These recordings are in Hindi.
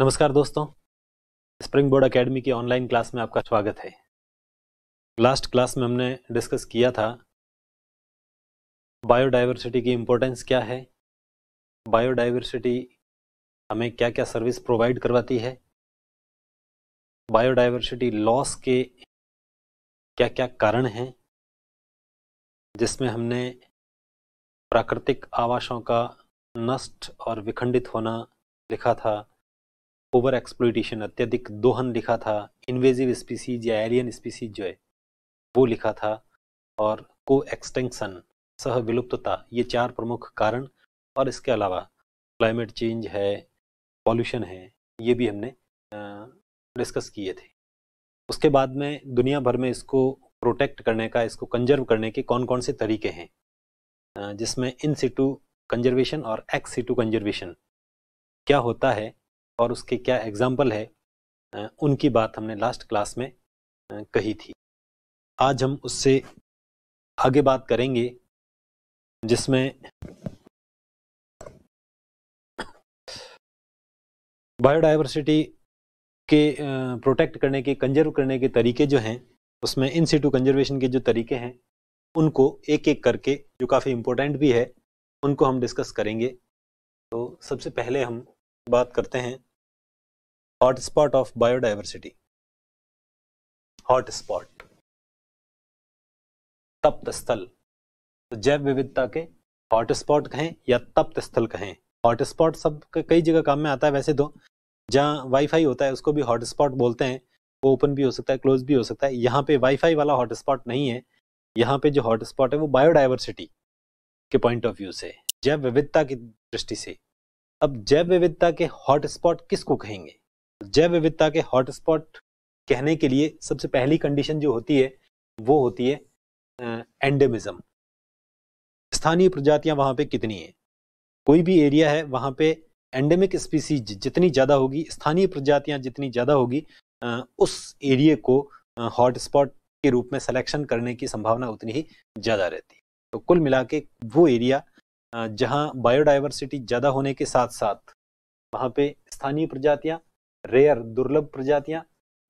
नमस्कार दोस्तों स्प्रिंग बोर्ड अकेडमी की ऑनलाइन क्लास में आपका स्वागत है लास्ट क्लास में हमने डिस्कस किया था बायोडाइवर्सिटी की इम्पोर्टेंस क्या है बायोडाइवर्सिटी हमें क्या क्या सर्विस प्रोवाइड करवाती है बायोडाइवर्सिटी लॉस के क्या क्या कारण हैं जिसमें हमने प्राकृतिक आवासों का नष्ट और विखंडित होना लिखा था ओवर एक्सप्लोइटेशन अत्यधिक दोहन लिखा था इन्वेजिव स्पीसीज या एलियन स्पीसीज जो है वो लिखा था और को एक्सटेंशन सह विलुप्तता ये चार प्रमुख कारण और इसके अलावा क्लाइमेट चेंज है पॉल्यूशन है ये भी हमने डिस्कस किए थे उसके बाद में दुनिया भर में इसको प्रोटेक्ट करने का इसको कंजर्व करने के कौन कौन से तरीके हैं जिसमें इन सीटू कंजर्वेशन और एक्स सीटू कंजर्वेशन क्या होता है और उसके क्या एग्जाम्पल है उनकी बात हमने लास्ट क्लास में कही थी आज हम उससे आगे बात करेंगे जिसमें बायोडाइवर्सिटी के प्रोटेक्ट करने के कंजर्व करने के तरीके जो हैं उसमें इन सीटू कंजर्वेशन के जो तरीके हैं उनको एक एक करके जो काफ़ी इम्पोर्टेंट भी है उनको हम डिस्कस करेंगे तो सबसे पहले हम बात करते हैं हॉटस्पॉट ऑफ बायोडाइवर्सिटी हॉटस्पॉट तप्त स्थल तो जैव विविधता के हॉटस्पॉट कहें या तप्त स्थल कहें हॉटस्पॉट सब कई जगह काम में आता है वैसे तो जहाँ वाईफाई होता है उसको भी हॉटस्पॉट बोलते हैं वो ओपन भी हो सकता है क्लोज भी हो सकता है यहाँ पे वाईफाई वाला हॉटस्पॉट नहीं है यहाँ पे जो हॉटस्पॉट है वो बायोडाइवर्सिटी के पॉइंट ऑफ व्यू से जैव विविधता की दृष्टि से अब जैव विविधता के हॉटस्पॉट किसको कहेंगे जैव विविधता के हॉटस्पॉट कहने के लिए सबसे पहली कंडीशन जो होती है वो होती है एंडेमिज्म स्थानीय प्रजातियां वहां पे कितनी है कोई भी एरिया है वहां पे एंडेमिक स्पीसीज जितनी ज़्यादा होगी स्थानीय प्रजातियां जितनी ज़्यादा होगी उस एरिए को हॉटस्पॉट के रूप में सिलेक्शन करने की संभावना उतनी ही ज़्यादा रहती है तो कुल मिला के वो एरिया जहाँ बायोडाइवर्सिटी ज़्यादा होने के साथ साथ वहाँ पे स्थानीय प्रजातियाँ रेयर दुर्लभ प्रजातियाँ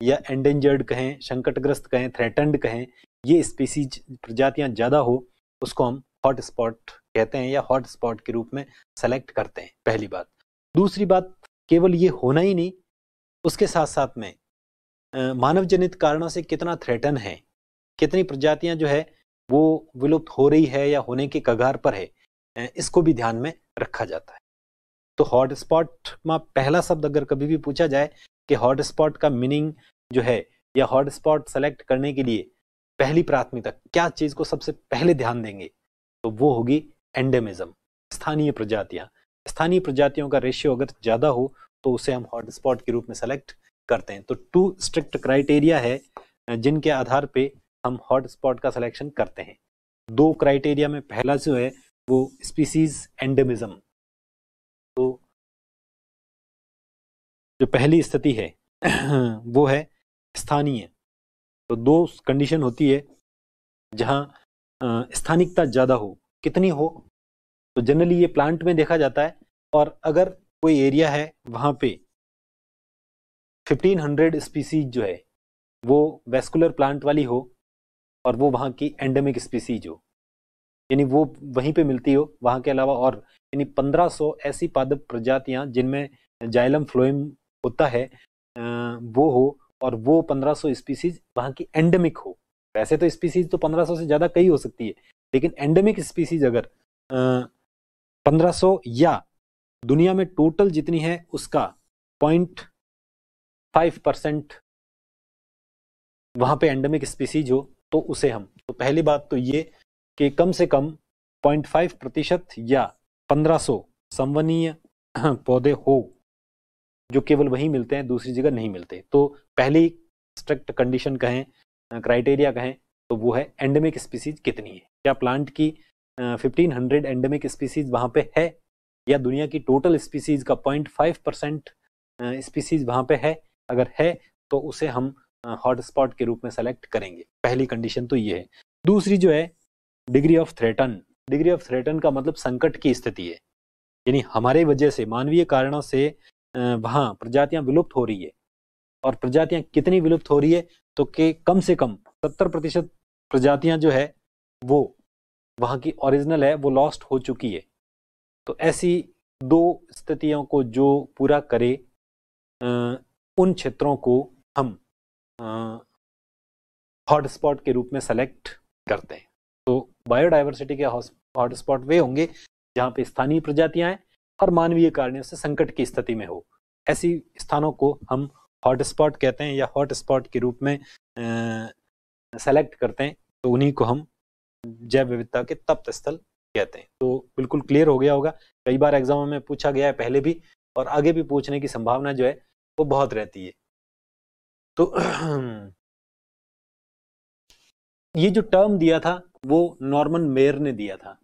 या एंडेंजर्ड कहें संकटग्रस्त कहें थ्रेटेंड कहें ये स्पीसीज प्रजातियाँ ज़्यादा हो उसको हम हॉट स्पॉट कहते हैं या हॉट स्पॉट के रूप में सेलेक्ट करते हैं पहली बात दूसरी बात केवल ये होना ही नहीं उसके साथ साथ में मानव जनित कारणों से कितना थ्रेटन है कितनी प्रजातियां जो है वो विलुप्त हो रही है या होने के कगार पर है इसको भी ध्यान में रखा जाता है तो हॉटस्पॉट में पहला शब्द अगर कभी भी पूछा जाए कि हॉटस्पॉट का मीनिंग जो है या हॉटस्पॉट सेलेक्ट करने के लिए पहली प्राथमिकता क्या चीज़ को सबसे पहले ध्यान देंगे तो वो होगी एंडेमिज्म स्थानीय प्रजातियाँ स्थानीय प्रजातियों का रेशियो अगर ज़्यादा हो तो उसे हम हॉटस्पॉट के रूप में सेलेक्ट करते हैं तो टू स्ट्रिक्ट क्राइटेरिया है जिनके आधार पे हम हॉटस्पॉट का सिलेक्शन करते हैं दो क्राइटेरिया में पहला जो है वो स्पीसीज एंडमिज्म तो जो पहली स्थिति है वो है स्थानीय तो दो कंडीशन होती है जहाँ स्थानिकता ज़्यादा हो कितनी हो तो जनरली ये प्लांट में देखा जाता है और अगर कोई एरिया है वहाँ पे 1500 स्पीसीज जो है वो वेस्कुलर प्लांट वाली हो और वो वहाँ की एंडेमिक स्पीसीज हो यानी वो वहीं पे मिलती हो वहाँ के अलावा और यानी 1500 ऐसी पादप प्रजातियाँ जिनमें जाइलम फ्लोएम होता है वो हो और वो 1500 स्पीसीज वहाँ की एंडेमिक हो वैसे तो स्पीसीज तो 1500 से ज़्यादा कई हो सकती है लेकिन एंडेमिक स्पीसीज अगर पंद्रह सौ या दुनिया में टोटल जितनी है उसका पॉइंट फाइव परसेंट वहाँ पे एंडेमिक स्पीसीज हो तो उसे हम तो पहली बात तो ये कि कम से कम 0.5 प्रतिशत या 1500 संवनीय पौधे हो जो केवल वहीं मिलते हैं दूसरी जगह नहीं मिलते तो पहली स्ट्रिक्ट कंडीशन कहें क्राइटेरिया कहें तो वो है एंडेमिक स्पीसीज कितनी है क्या प्लांट की फिफ्टीन हंड्रेड एंडेमिक स्पीसीज वहाँ पे है या दुनिया की टोटल स्पीसीज का पॉइंट फाइव परसेंट स्पीसीज वहाँ पे है अगर है तो उसे हम हॉटस्पॉट के रूप में सेलेक्ट करेंगे पहली कंडीशन तो ये है दूसरी जो है degree of threaten degree of threaten का मतलब संकट की स्थिति है यानी हमारे वजह से मानवीय कारणों से वहाँ प्रजातियाँ विलुप्त हो रही है और प्रजातियाँ कितनी विलुप्त हो रही है तो के कम से कम सत्तर प्रतिशत प्रजातियाँ जो है वो वहाँ की ओरिजिनल है वो लॉस्ट हो चुकी है तो ऐसी दो स्थितियों को जो पूरा करे उन क्षेत्रों को हम हॉटस्पॉट के रूप में सेलेक्ट करते हैं बायोडाइवर्सिटी के हॉटस्पॉट वे होंगे जहाँ पे स्थानीय प्रजातियाँ हैं और मानवीय कारणों से संकट की स्थिति में हो ऐसी स्थानों को हम हॉटस्पॉट कहते हैं या हॉटस्पॉट के रूप में सेलेक्ट करते हैं तो उन्हीं को हम जैव विविधता के तप्त स्थल कहते हैं तो बिल्कुल क्लियर हो गया होगा कई बार एग्जाम में पूछा गया है पहले भी और आगे भी पूछने की संभावना जो है वो बहुत रहती है तो ये जो टर्म दिया था वो नॉर्मन मेयर ने दिया था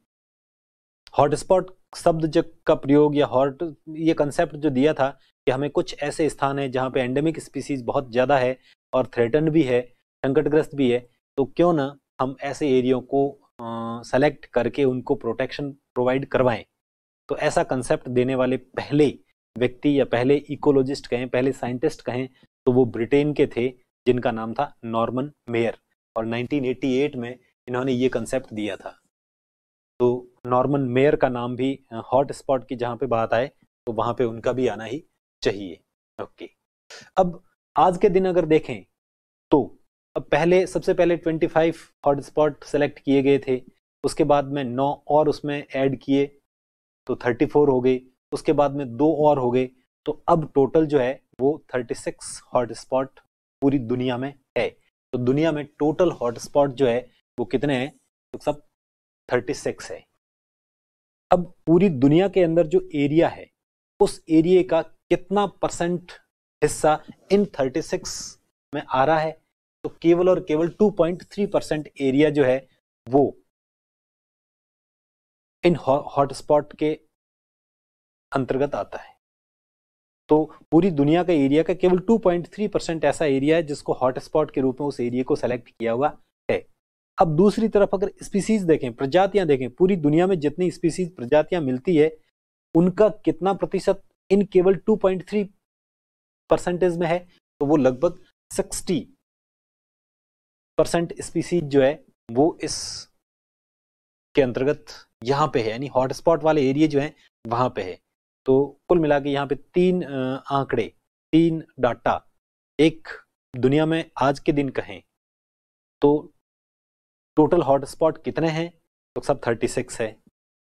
हॉटस्पॉट शब्द जब का प्रयोग या हॉट ये कंसेप्ट जो दिया था कि हमें कुछ ऐसे स्थान हैं जहाँ पे एंडेमिक स्पीसीज बहुत ज़्यादा है और थ्रेटन भी है संकटग्रस्त भी है तो क्यों ना हम ऐसे एरियो को सेलेक्ट करके उनको प्रोटेक्शन प्रोवाइड करवाएं तो ऐसा कंसेप्ट देने वाले पहले व्यक्ति या पहले इकोलॉजिस्ट कहें पहले साइंटिस्ट कहें तो वो ब्रिटेन के थे जिनका नाम था नॉर्मन मेयर और 1988 में इन्होंने ये कंसेप्ट दिया था तो नॉर्मन मेयर का नाम भी हॉट स्पॉट की जहाँ पे बात आए तो वहाँ पे उनका भी आना ही चाहिए ओके अब आज के दिन अगर देखें तो अब पहले सबसे पहले 25 हॉट स्पॉट सेलेक्ट किए गए थे उसके बाद में नौ और उसमें ऐड किए तो 34 हो गए उसके बाद में दो और हो गए तो अब टोटल जो है वो 36 हॉट स्पॉट पूरी दुनिया में है तो दुनिया में टोटल हॉट स्पॉट जो है वो कितने हैं तो सब थर्टी सिक्स है अब पूरी दुनिया के अंदर जो एरिया है उस एरिए का कितना परसेंट हिस्सा इन 36 में आ रहा है तो केवल और केवल 2.3 परसेंट एरिया जो है वो इन हॉटस्पॉट के अंतर्गत आता है तो पूरी दुनिया का एरिया का केवल 2.3 परसेंट ऐसा एरिया है जिसको हॉटस्पॉट के रूप में उस एरिया को सेलेक्ट किया हुआ अब दूसरी तरफ अगर स्पीसीज देखें प्रजातियां देखें पूरी दुनिया में जितनी स्पीसीज प्रजातियां मिलती है उनका कितना प्रतिशत इन केवल 2.3 परसेंटेज में है तो वो लगभग 60 परसेंट स्पीसीज जो है वो इस के अंतर्गत यहाँ पे है यानी हॉटस्पॉट वाले एरिए जो है वहां पे है तो कुल मिला के यहाँ पे तीन आंकड़े तीन डाटा एक दुनिया में आज के दिन कहें तो टोटल हॉटस्पॉट कितने हैं तो सब 36 है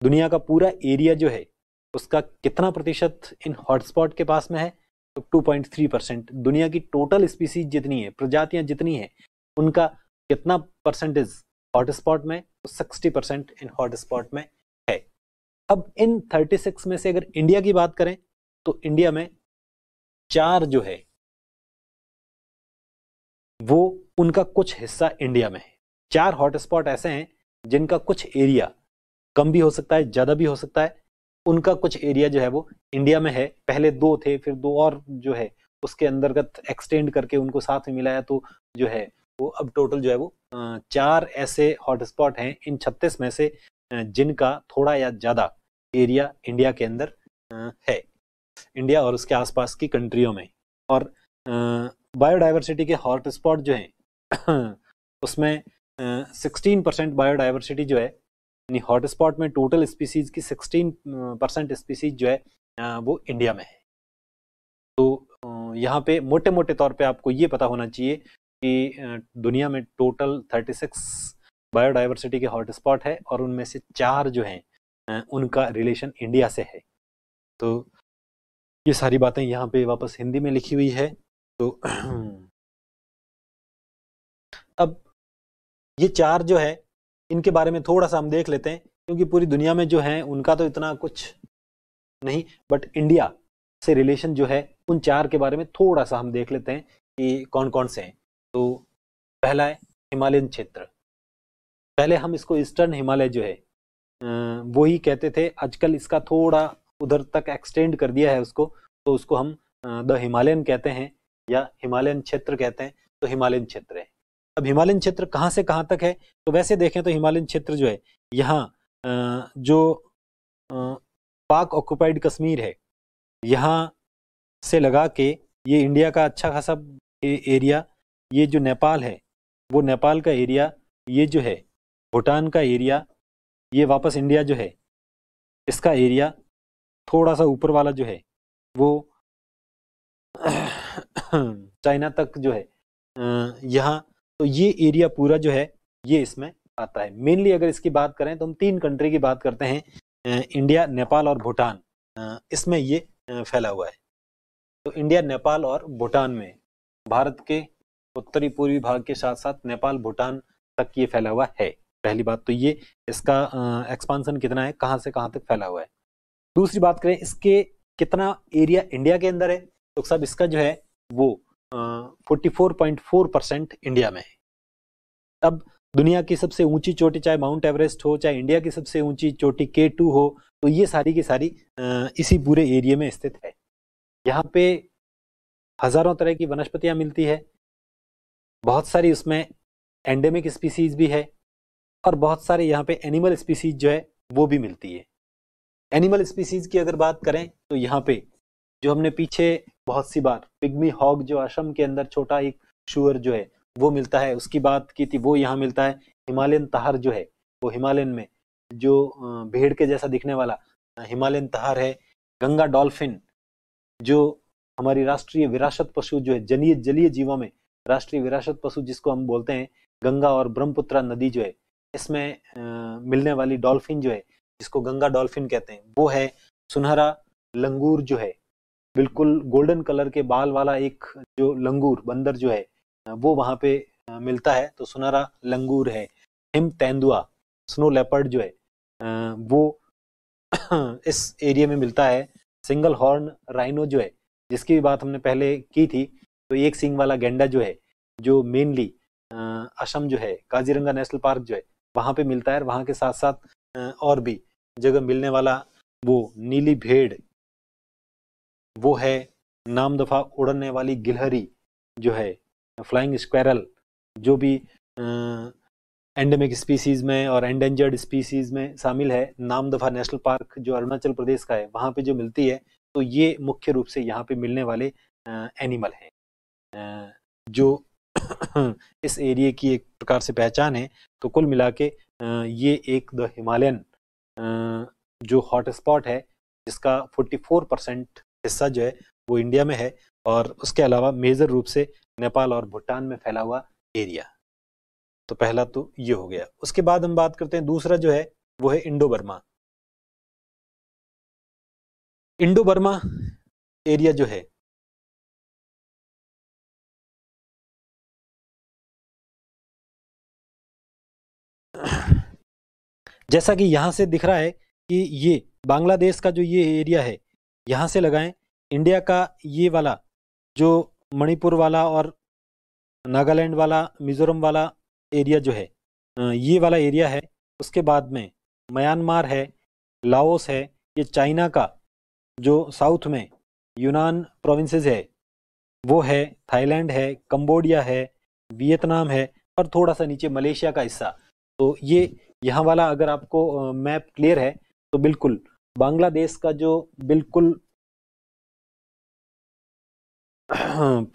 दुनिया का पूरा एरिया जो है उसका कितना प्रतिशत इन हॉटस्पॉट के पास में है तो 2.3 परसेंट दुनिया की टोटल स्पीसीज जितनी है प्रजातियां जितनी हैं उनका कितना परसेंटेज हॉटस्पॉट में तो 60 परसेंट इन हॉटस्पॉट में है अब इन 36 में से अगर इंडिया की बात करें तो इंडिया में चार जो है वो उनका कुछ हिस्सा इंडिया में है चार हॉटस्पॉट ऐसे हैं जिनका कुछ एरिया कम भी हो सकता है ज़्यादा भी हो सकता है उनका कुछ एरिया जो है वो इंडिया में है पहले दो थे फिर दो और जो है उसके अंतर्गत एक्सटेंड करके उनको साथ में मिलाया तो जो है वो अब टोटल जो है वो चार ऐसे हॉटस्पॉट हैं इन छत्तीस में से जिनका थोड़ा या ज़्यादा एरिया इंडिया के अंदर है इंडिया और उसके आसपास की कंट्रियों में और बायोडाइवर्सिटी के हॉटस्पॉट जो हैं उसमें सिक्सटीन परसेंट बायोडाइवर्सिटी जो है यानी हॉटस्पॉट में टोटल स्पीसीज की सिक्सटीन परसेंट स्पीसीज जो है वो इंडिया में है तो यहाँ पे मोटे मोटे तौर पे आपको ये पता होना चाहिए कि दुनिया में टोटल थर्टी सिक्स बायोडाइवर्सिटी के हॉटस्पॉट है और उनमें से चार जो हैं उनका रिलेशन इंडिया से है तो ये सारी बातें यहाँ पे वापस हिंदी में लिखी हुई है तो अब ये चार जो है इनके बारे में थोड़ा सा हम देख लेते हैं क्योंकि पूरी दुनिया में जो है उनका तो इतना कुछ नहीं बट इंडिया से रिलेशन जो है उन चार के बारे में थोड़ा सा हम देख लेते हैं कि कौन कौन से हैं तो पहला है हिमालयन क्षेत्र पहले हम इसको ईस्टर्न हिमालय जो है वो ही कहते थे आजकल इसका थोड़ा उधर तक एक्सटेंड कर दिया है उसको तो उसको हम द हिमालयन कहते हैं या हिमालयन क्षेत्र कहते हैं तो हिमालयन क्षेत्र है अब हिमालयन क्षेत्र कहाँ से कहाँ तक है तो वैसे देखें तो हिमालयन क्षेत्र जो है यहाँ जो पाक ऑक्यूपाइड कश्मीर है यहाँ से लगा के ये इंडिया का अच्छा खासा एरिया ये जो नेपाल है वो नेपाल का एरिया ये जो है भूटान का एरिया ये वापस इंडिया जो है इसका एरिया थोड़ा सा ऊपर वाला जो है वो चाइना तक जो है यहाँ तो ये एरिया पूरा जो है ये इसमें आता है मेनली अगर इसकी बात करें तो हम तीन कंट्री की बात करते हैं इंडिया नेपाल और भूटान इसमें ये फैला हुआ है तो इंडिया नेपाल और भूटान में भारत के उत्तरी पूर्वी भाग के साथ साथ नेपाल भूटान तक ये फैला हुआ है पहली बात तो ये इसका एक्सपांसन कितना है कहाँ से कहाँ तक फैला हुआ है दूसरी बात करें इसके कितना एरिया इंडिया के अंदर है तो सब इसका जो है वो 44.4 परसेंट इंडिया में है अब दुनिया की सबसे ऊंची चोटी चाहे माउंट एवरेस्ट हो चाहे इंडिया की सबसे ऊंची चोटी के टू हो तो ये सारी की सारी इसी पूरे एरिया में स्थित है यहाँ पे हज़ारों तरह की वनस्पतियाँ मिलती है बहुत सारी उसमें एंडेमिक स्पीसीज भी है और बहुत सारे यहाँ पे एनिमल स्पीसीज जो है वो भी मिलती है एनिमल स्पीसीज की अगर बात करें तो यहाँ पे जो हमने पीछे बहुत सी बार पिग्मी हॉग जो असम के अंदर छोटा एक शुअर जो है वो मिलता है उसकी बात की थी वो यहाँ मिलता है हिमालयन तहार जो है वो हिमालयन में जो भेड़ के जैसा दिखने वाला हिमालयन तहार है गंगा डॉल्फिन जो हमारी राष्ट्रीय विरासत पशु जो है जलीय जलीय जीवों में राष्ट्रीय विरासत पशु जिसको हम बोलते हैं गंगा और ब्रह्मपुत्रा नदी जो है इसमें मिलने वाली डॉल्फिन जो है जिसको गंगा डॉल्फिन कहते हैं वो है सुनहरा लंगूर जो है बिल्कुल गोल्डन कलर के बाल वाला एक जो लंगूर बंदर जो है वो वहां पे मिलता है तो सुनहरा लंगूर है हिम तेंदुआ स्नो लेपर्ड जो है वो इस एरिया में मिलता है सिंगल हॉर्न राइनो जो है जिसकी भी बात हमने पहले की थी तो एक सिंग वाला गेंडा जो है जो मेनली असम जो है काजीरंगा नेशनल पार्क जो है वहां पे मिलता है वहां के साथ साथ और भी जगह मिलने वाला वो नीली भेड़ वो है नाम दफ़ा उड़ने वाली गिलहरी जो है फ्लाइंग स्क्वेरल जो भी एंडेमिक स्पीसीज़ में और एंडेंजर्ड स्पीसीज़ में शामिल है नाम दफ़ा नेशनल पार्क जो अरुणाचल प्रदेश का है वहाँ पे जो मिलती है तो ये मुख्य रूप से यहाँ पे मिलने वाले एनिमल हैं जो इस एरिए की एक प्रकार से पहचान है तो कुल मिला के ये एक द हिमालयन जो हॉट स्पॉट है जिसका 44 परसेंट हिस्सा जो है वो इंडिया में है और उसके अलावा मेजर रूप से नेपाल और भूटान में फैला हुआ एरिया तो पहला तो ये हो गया उसके बाद हम बात करते हैं दूसरा जो है वो है Indo Burma Indo Burma area जो है जैसा कि यहां से दिख रहा है कि ये बांग्लादेश का जो ये एरिया है यहाँ से लगाएं इंडिया का ये वाला जो मणिपुर वाला और नागालैंड वाला मिज़ोरम वाला एरिया जो है ये वाला एरिया है उसके बाद में म्यांमार है लाओस है ये चाइना का जो साउथ में यूनान प्रोविंसेस है वो है थाईलैंड है कंबोडिया है वियतनाम है और थोड़ा सा नीचे मलेशिया का हिस्सा तो ये यहाँ वाला अगर आपको मैप क्लियर है तो बिल्कुल बांग्लादेश का जो बिल्कुल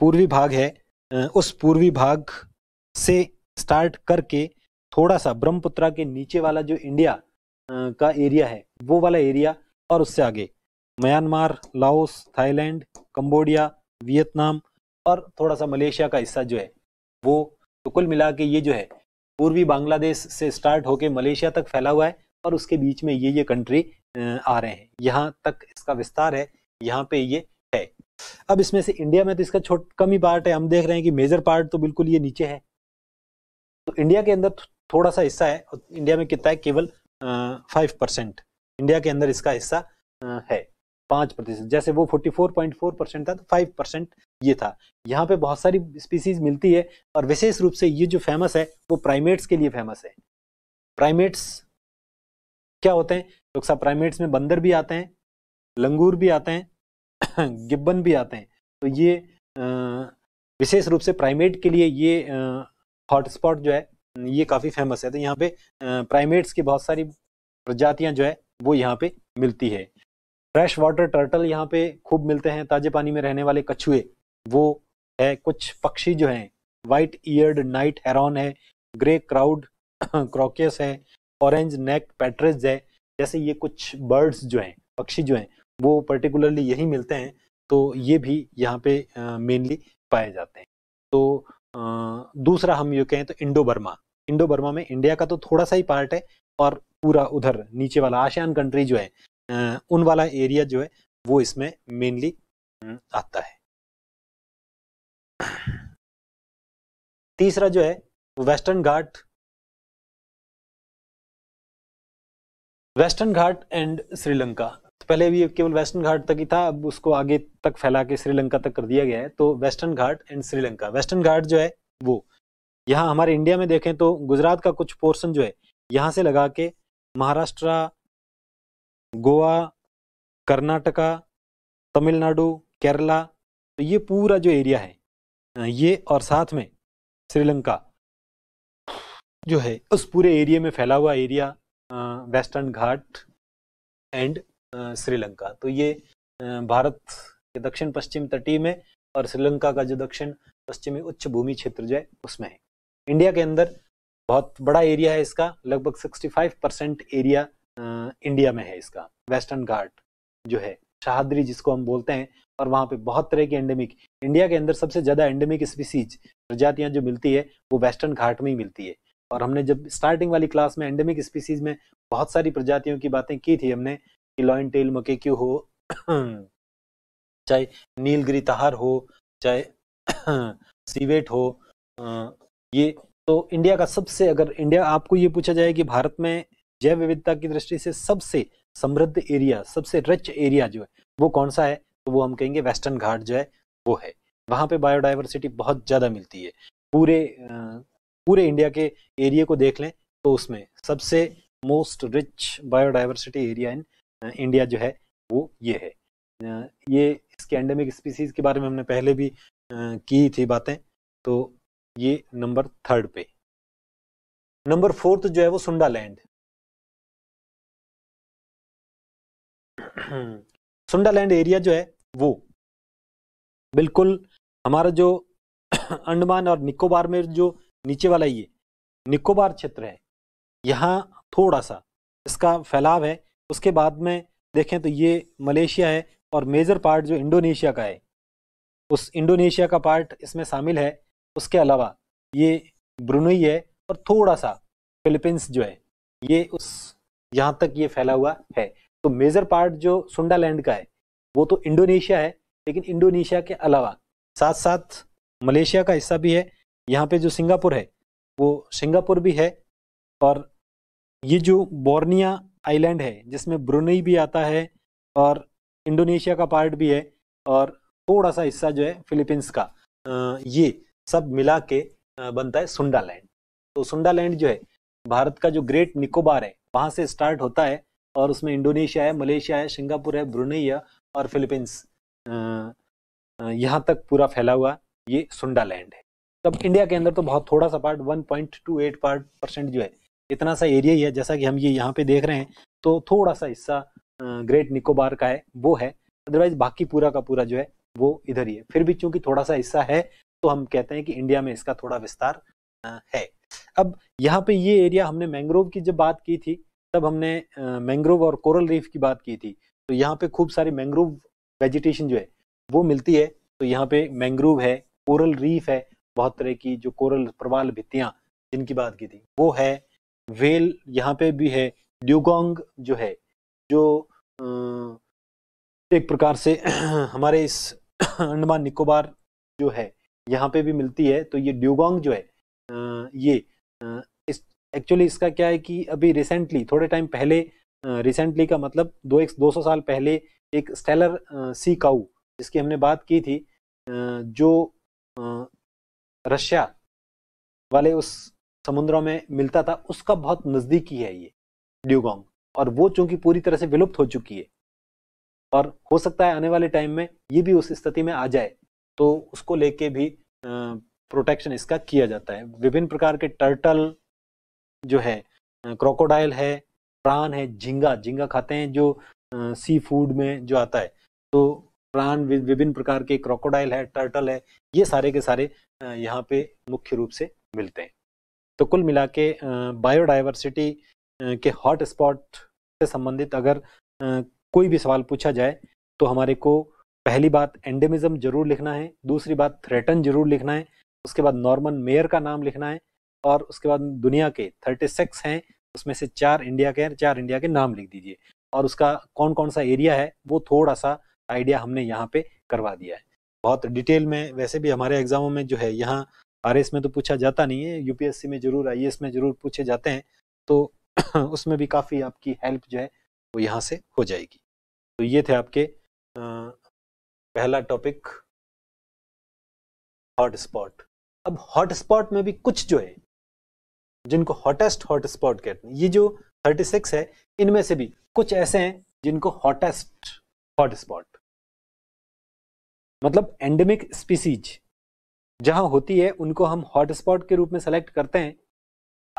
पूर्वी भाग है उस पूर्वी भाग से स्टार्ट करके थोड़ा सा ब्रह्मपुत्रा के नीचे वाला जो इंडिया का एरिया है वो वाला एरिया और उससे आगे Myanmar Laos Thailand Cambodia Vietnam और थोड़ा सा मलेशिया का हिस्सा जो है वो तो कुल मिला के ये जो है पूर्वी बांग्लादेश से स्टार्ट होके मलेशिया तक फैला हुआ है और उसके बीच में ये ये कंट्री आ रहे हैं यहाँ तक इसका विस्तार है यहाँ पे ये है अब इसमें से इंडिया में तो इसका छोट कम ही पार्ट है हम देख रहे हैं कि मेजर पार्ट तो बिल्कुल ये नीचे है तो इंडिया के अंदर थोड़ा सा हिस्सा है और इंडिया में कितना है केवल फाइव परसेंट इंडिया के अंदर इसका हिस्सा है पाँच प्रतिशत जैसे वो forty four point four percent था तो फाइव परसेंट ये था यहाँ पे बहुत सारी स्पीसीज मिलती है और विशेष रूप से ये जो फेमस है वो प्राइमेट्स के लिए फेमस है प्राइमेट्स क्या होते हैं टोक्सा प्राइमेट्स में बंदर भी आते हैं लंगूर भी आते हैं गिब्बन भी आते हैं तो ये विशेष रूप से प्राइमेट के लिए ये हॉटस्पॉट जो है ये काफ़ी फेमस है तो यहाँ पे प्राइमेट्स की बहुत सारी प्रजातियाँ जो है वो यहाँ पे मिलती है फ्रेश वाटर टर्टल यहाँ पे खूब मिलते हैं ताजे पानी में रहने वाले कछुए वो है कुछ पक्षी जो हैं वाइट ईयर्ड नाइट हेरॉन है ग्रे क्राउड क्रोकियस है ऑरेंज नेक पैट्रेज है जैसे ये कुछ बर्ड्स जो हैं पक्षी जो हैं वो पर्टिकुलरली यही मिलते हैं तो ये भी यहाँ पे मेनली पाए जाते हैं तो आ, दूसरा हम ये कहें तो इंडो बर्मा इंडो बर्मा में इंडिया का तो थोड़ा सा ही पार्ट है और पूरा उधर नीचे वाला आशियान कंट्री जो है आ, उन वाला एरिया जो है वो इसमें मेनली आता है तीसरा जो है Western Ghat Western Ghat and Sri Lanka तो पहले भी केवल वेस्टर्न घाट तक ही था अब उसको आगे तक फैला के श्रीलंका तक कर दिया गया है तो Western Ghat and Sri Lanka Western Ghat जो है वो यहाँ हमारे इंडिया में देखें तो गुजरात का कुछ पोर्शन जो है यहाँ से लगा के महाराष्ट्र गोवा कर्नाटका तमिलनाडु केरला तो ये पूरा जो एरिया है ये और साथ में श्रीलंका जो है उस पूरे एरिया में फैला हुआ area Western Ghat and Sri Lanka तो ये भारत के दक्षिण पश्चिम तटीय में और श्रीलंका का जो दक्षिण पश्चिमी उच्च भूमि क्षेत्र जो है उसमें है इंडिया के अंदर बहुत बड़ा एरिया है इसका लगभग 65 परसेंट एरिया इंडिया में है इसका वेस्टर्न घाट जो है शाहद्री जिसको हम बोलते हैं और वहाँ पे बहुत तरह की एंडेमिक इंडिया के अंदर सबसे ज़्यादा एंडेमिक स्पीसीज प्रजातियाँ जो मिलती है वो वेस्टर्न घाट में ही मिलती है और हमने जब स्टार्टिंग वाली क्लास में एंडेमिक स्पीसीज में बहुत सारी प्रजातियों की बातें की थी हमने कि लॉइन टेल मकेक्यू हो चाहे नीलगिरी तहार हो चाहे सीवेट हो ये तो इंडिया का सबसे अगर इंडिया आपको ये पूछा जाए कि भारत में जैव विविधता की दृष्टि से सबसे समृद्ध एरिया सबसे रिच एरिया जो है वो कौन सा है तो वो हम कहेंगे वेस्टर्न घाट जो है वो है वहाँ पे बायोडाइवर्सिटी बहुत ज़्यादा मिलती है पूरे पूरे इंडिया के एरिया को देख लें तो उसमें सबसे most rich biodiversity area in India जो है वो ये है uh, ये इसके एंडेमिक स्पीसीज के बारे में हमने पहले भी uh, की थी बातें तो ये नंबर थर्ड पे नंबर फोर्थ जो है वो सुंडा लैंड सुंडा लैंड एरिया जो है वो बिल्कुल हमारा जो अंडमान और निकोबार में जो नीचे वाला ये निकोबार क्षेत्र है यहाँ थोड़ा सा इसका फैलाव है उसके बाद में देखें तो ये मलेशिया है और मेजर पार्ट जो इंडोनेशिया का है उस इंडोनेशिया का पार्ट इसमें शामिल है उसके अलावा ये ब्रुनई है और थोड़ा सा फिलीपींस जो है ये उस यहाँ तक ये फैला हुआ है तो मेजर पार्ट जो सुंडालैंड लैंड का है वो तो इंडोनेशिया है लेकिन इंडोनेशिया के अलावा साथ साथ मलेशिया का हिस्सा भी है यहाँ पे जो सिंगापुर है वो सिंगापुर भी है और ये जो बोर्निया आइलैंड है जिसमें ब्रुनई भी आता है और इंडोनेशिया का पार्ट भी है और थोड़ा सा हिस्सा जो है फिलीपींस का ये सब मिला के बनता है सुंडा लैंड तो सुंडा लैंड जो है भारत का जो ग्रेट निकोबार है वहाँ से स्टार्ट होता है और उसमें इंडोनेशिया है मलेशिया है सिंगापुर है ब्रुनई है और फिलीपींस यहाँ तक पूरा फैला हुआ ये सुंडा लैंड है तब इंडिया के अंदर तो बहुत थोड़ा सा part one point two eight part percent जो है इतना सा एरिया ही है जैसा कि हम ये यहाँ पे देख रहे हैं तो थोड़ा सा हिस्सा ग्रेट निकोबार का है वो है अदरवाइज बाकी पूरा का पूरा जो है वो इधर ही है फिर भी चूंकि थोड़ा सा हिस्सा है तो हम कहते हैं कि इंडिया में इसका थोड़ा विस्तार है अब यहाँ पे ये एरिया हमने मैंग्रोव की जब बात की थी तब हमने मैंग्रोव और कोरल रीफ की बात की थी तो यहाँ पे खूब सारी मैंग्रोव वेजिटेशन जो है वो मिलती है तो यहाँ पे मैंग्रोव है कोरल रीफ है बहुत तरह की जो कोरल प्रवाल भित्तियाँ जिनकी बात की थी वो है वेल यहाँ पे भी है ड्यूगोंग जो है जो एक प्रकार से हमारे इस अंडमान निकोबार जो है यहाँ पे भी मिलती है तो ये ड्यूगोंग जो है ये इस एक्चुअली इसका क्या है कि अभी रिसेंटली थोड़े टाइम पहले रिसेंटली का मतलब दो एक दो सौ साल पहले एक स्टेलर सी काऊ जिसकी हमने बात की थी जो रशिया वाले उस समुद्रों में मिलता था उसका बहुत नज़दीकी है ये ड्यूगोंग और वो चूंकि पूरी तरह से विलुप्त हो चुकी है और हो सकता है आने वाले टाइम में ये भी उस स्थिति में आ जाए तो उसको लेके भी प्रोटेक्शन इसका किया जाता है विभिन्न प्रकार के टर्टल जो है क्रोकोडाइल है प्राण है झिंगा झिंगा खाते हैं जो सी फूड में जो आता है तो प्राण विभिन्न प्रकार के क्रोकोडाइल है टर्टल है ये सारे के सारे यहाँ पे मुख्य रूप से मिलते हैं तो कुल मिला के बायोडाइवर्सिटी के हॉट स्पॉट से संबंधित अगर कोई भी सवाल पूछा जाए तो हमारे को पहली बात एंडेमिज्म जरूर लिखना है दूसरी बात थ्रेटन जरूर लिखना है उसके बाद नॉर्मन मेयर का नाम लिखना है और उसके बाद दुनिया के थर्टी सिक्स हैं उसमें से चार इंडिया के हैं चार इंडिया के नाम लिख दीजिए और उसका कौन कौन सा एरिया है वो थोड़ा सा आइडिया हमने यहाँ पे करवा दिया है बहुत डिटेल में वैसे भी हमारे एग्जामों में जो है यहाँ आर में तो पूछा जाता नहीं है यूपीएससी में जरूर आई में जरूर पूछे जाते हैं तो उसमें भी काफ़ी आपकी हेल्प जो है वो यहाँ से हो जाएगी तो ये थे आपके पहला टॉपिक हॉटस्पॉट अब हॉटस्पॉट में भी कुछ जो है जिनको हॉटेस्ट हॉटस्पॉट कहते हैं ये जो 36 है इनमें से भी कुछ ऐसे हैं जिनको हॉटेस्ट हॉटस्पॉट मतलब एंडेमिक स्पीसीज जहां होती है उनको हम हॉटस्पॉट के रूप में सेलेक्ट करते हैं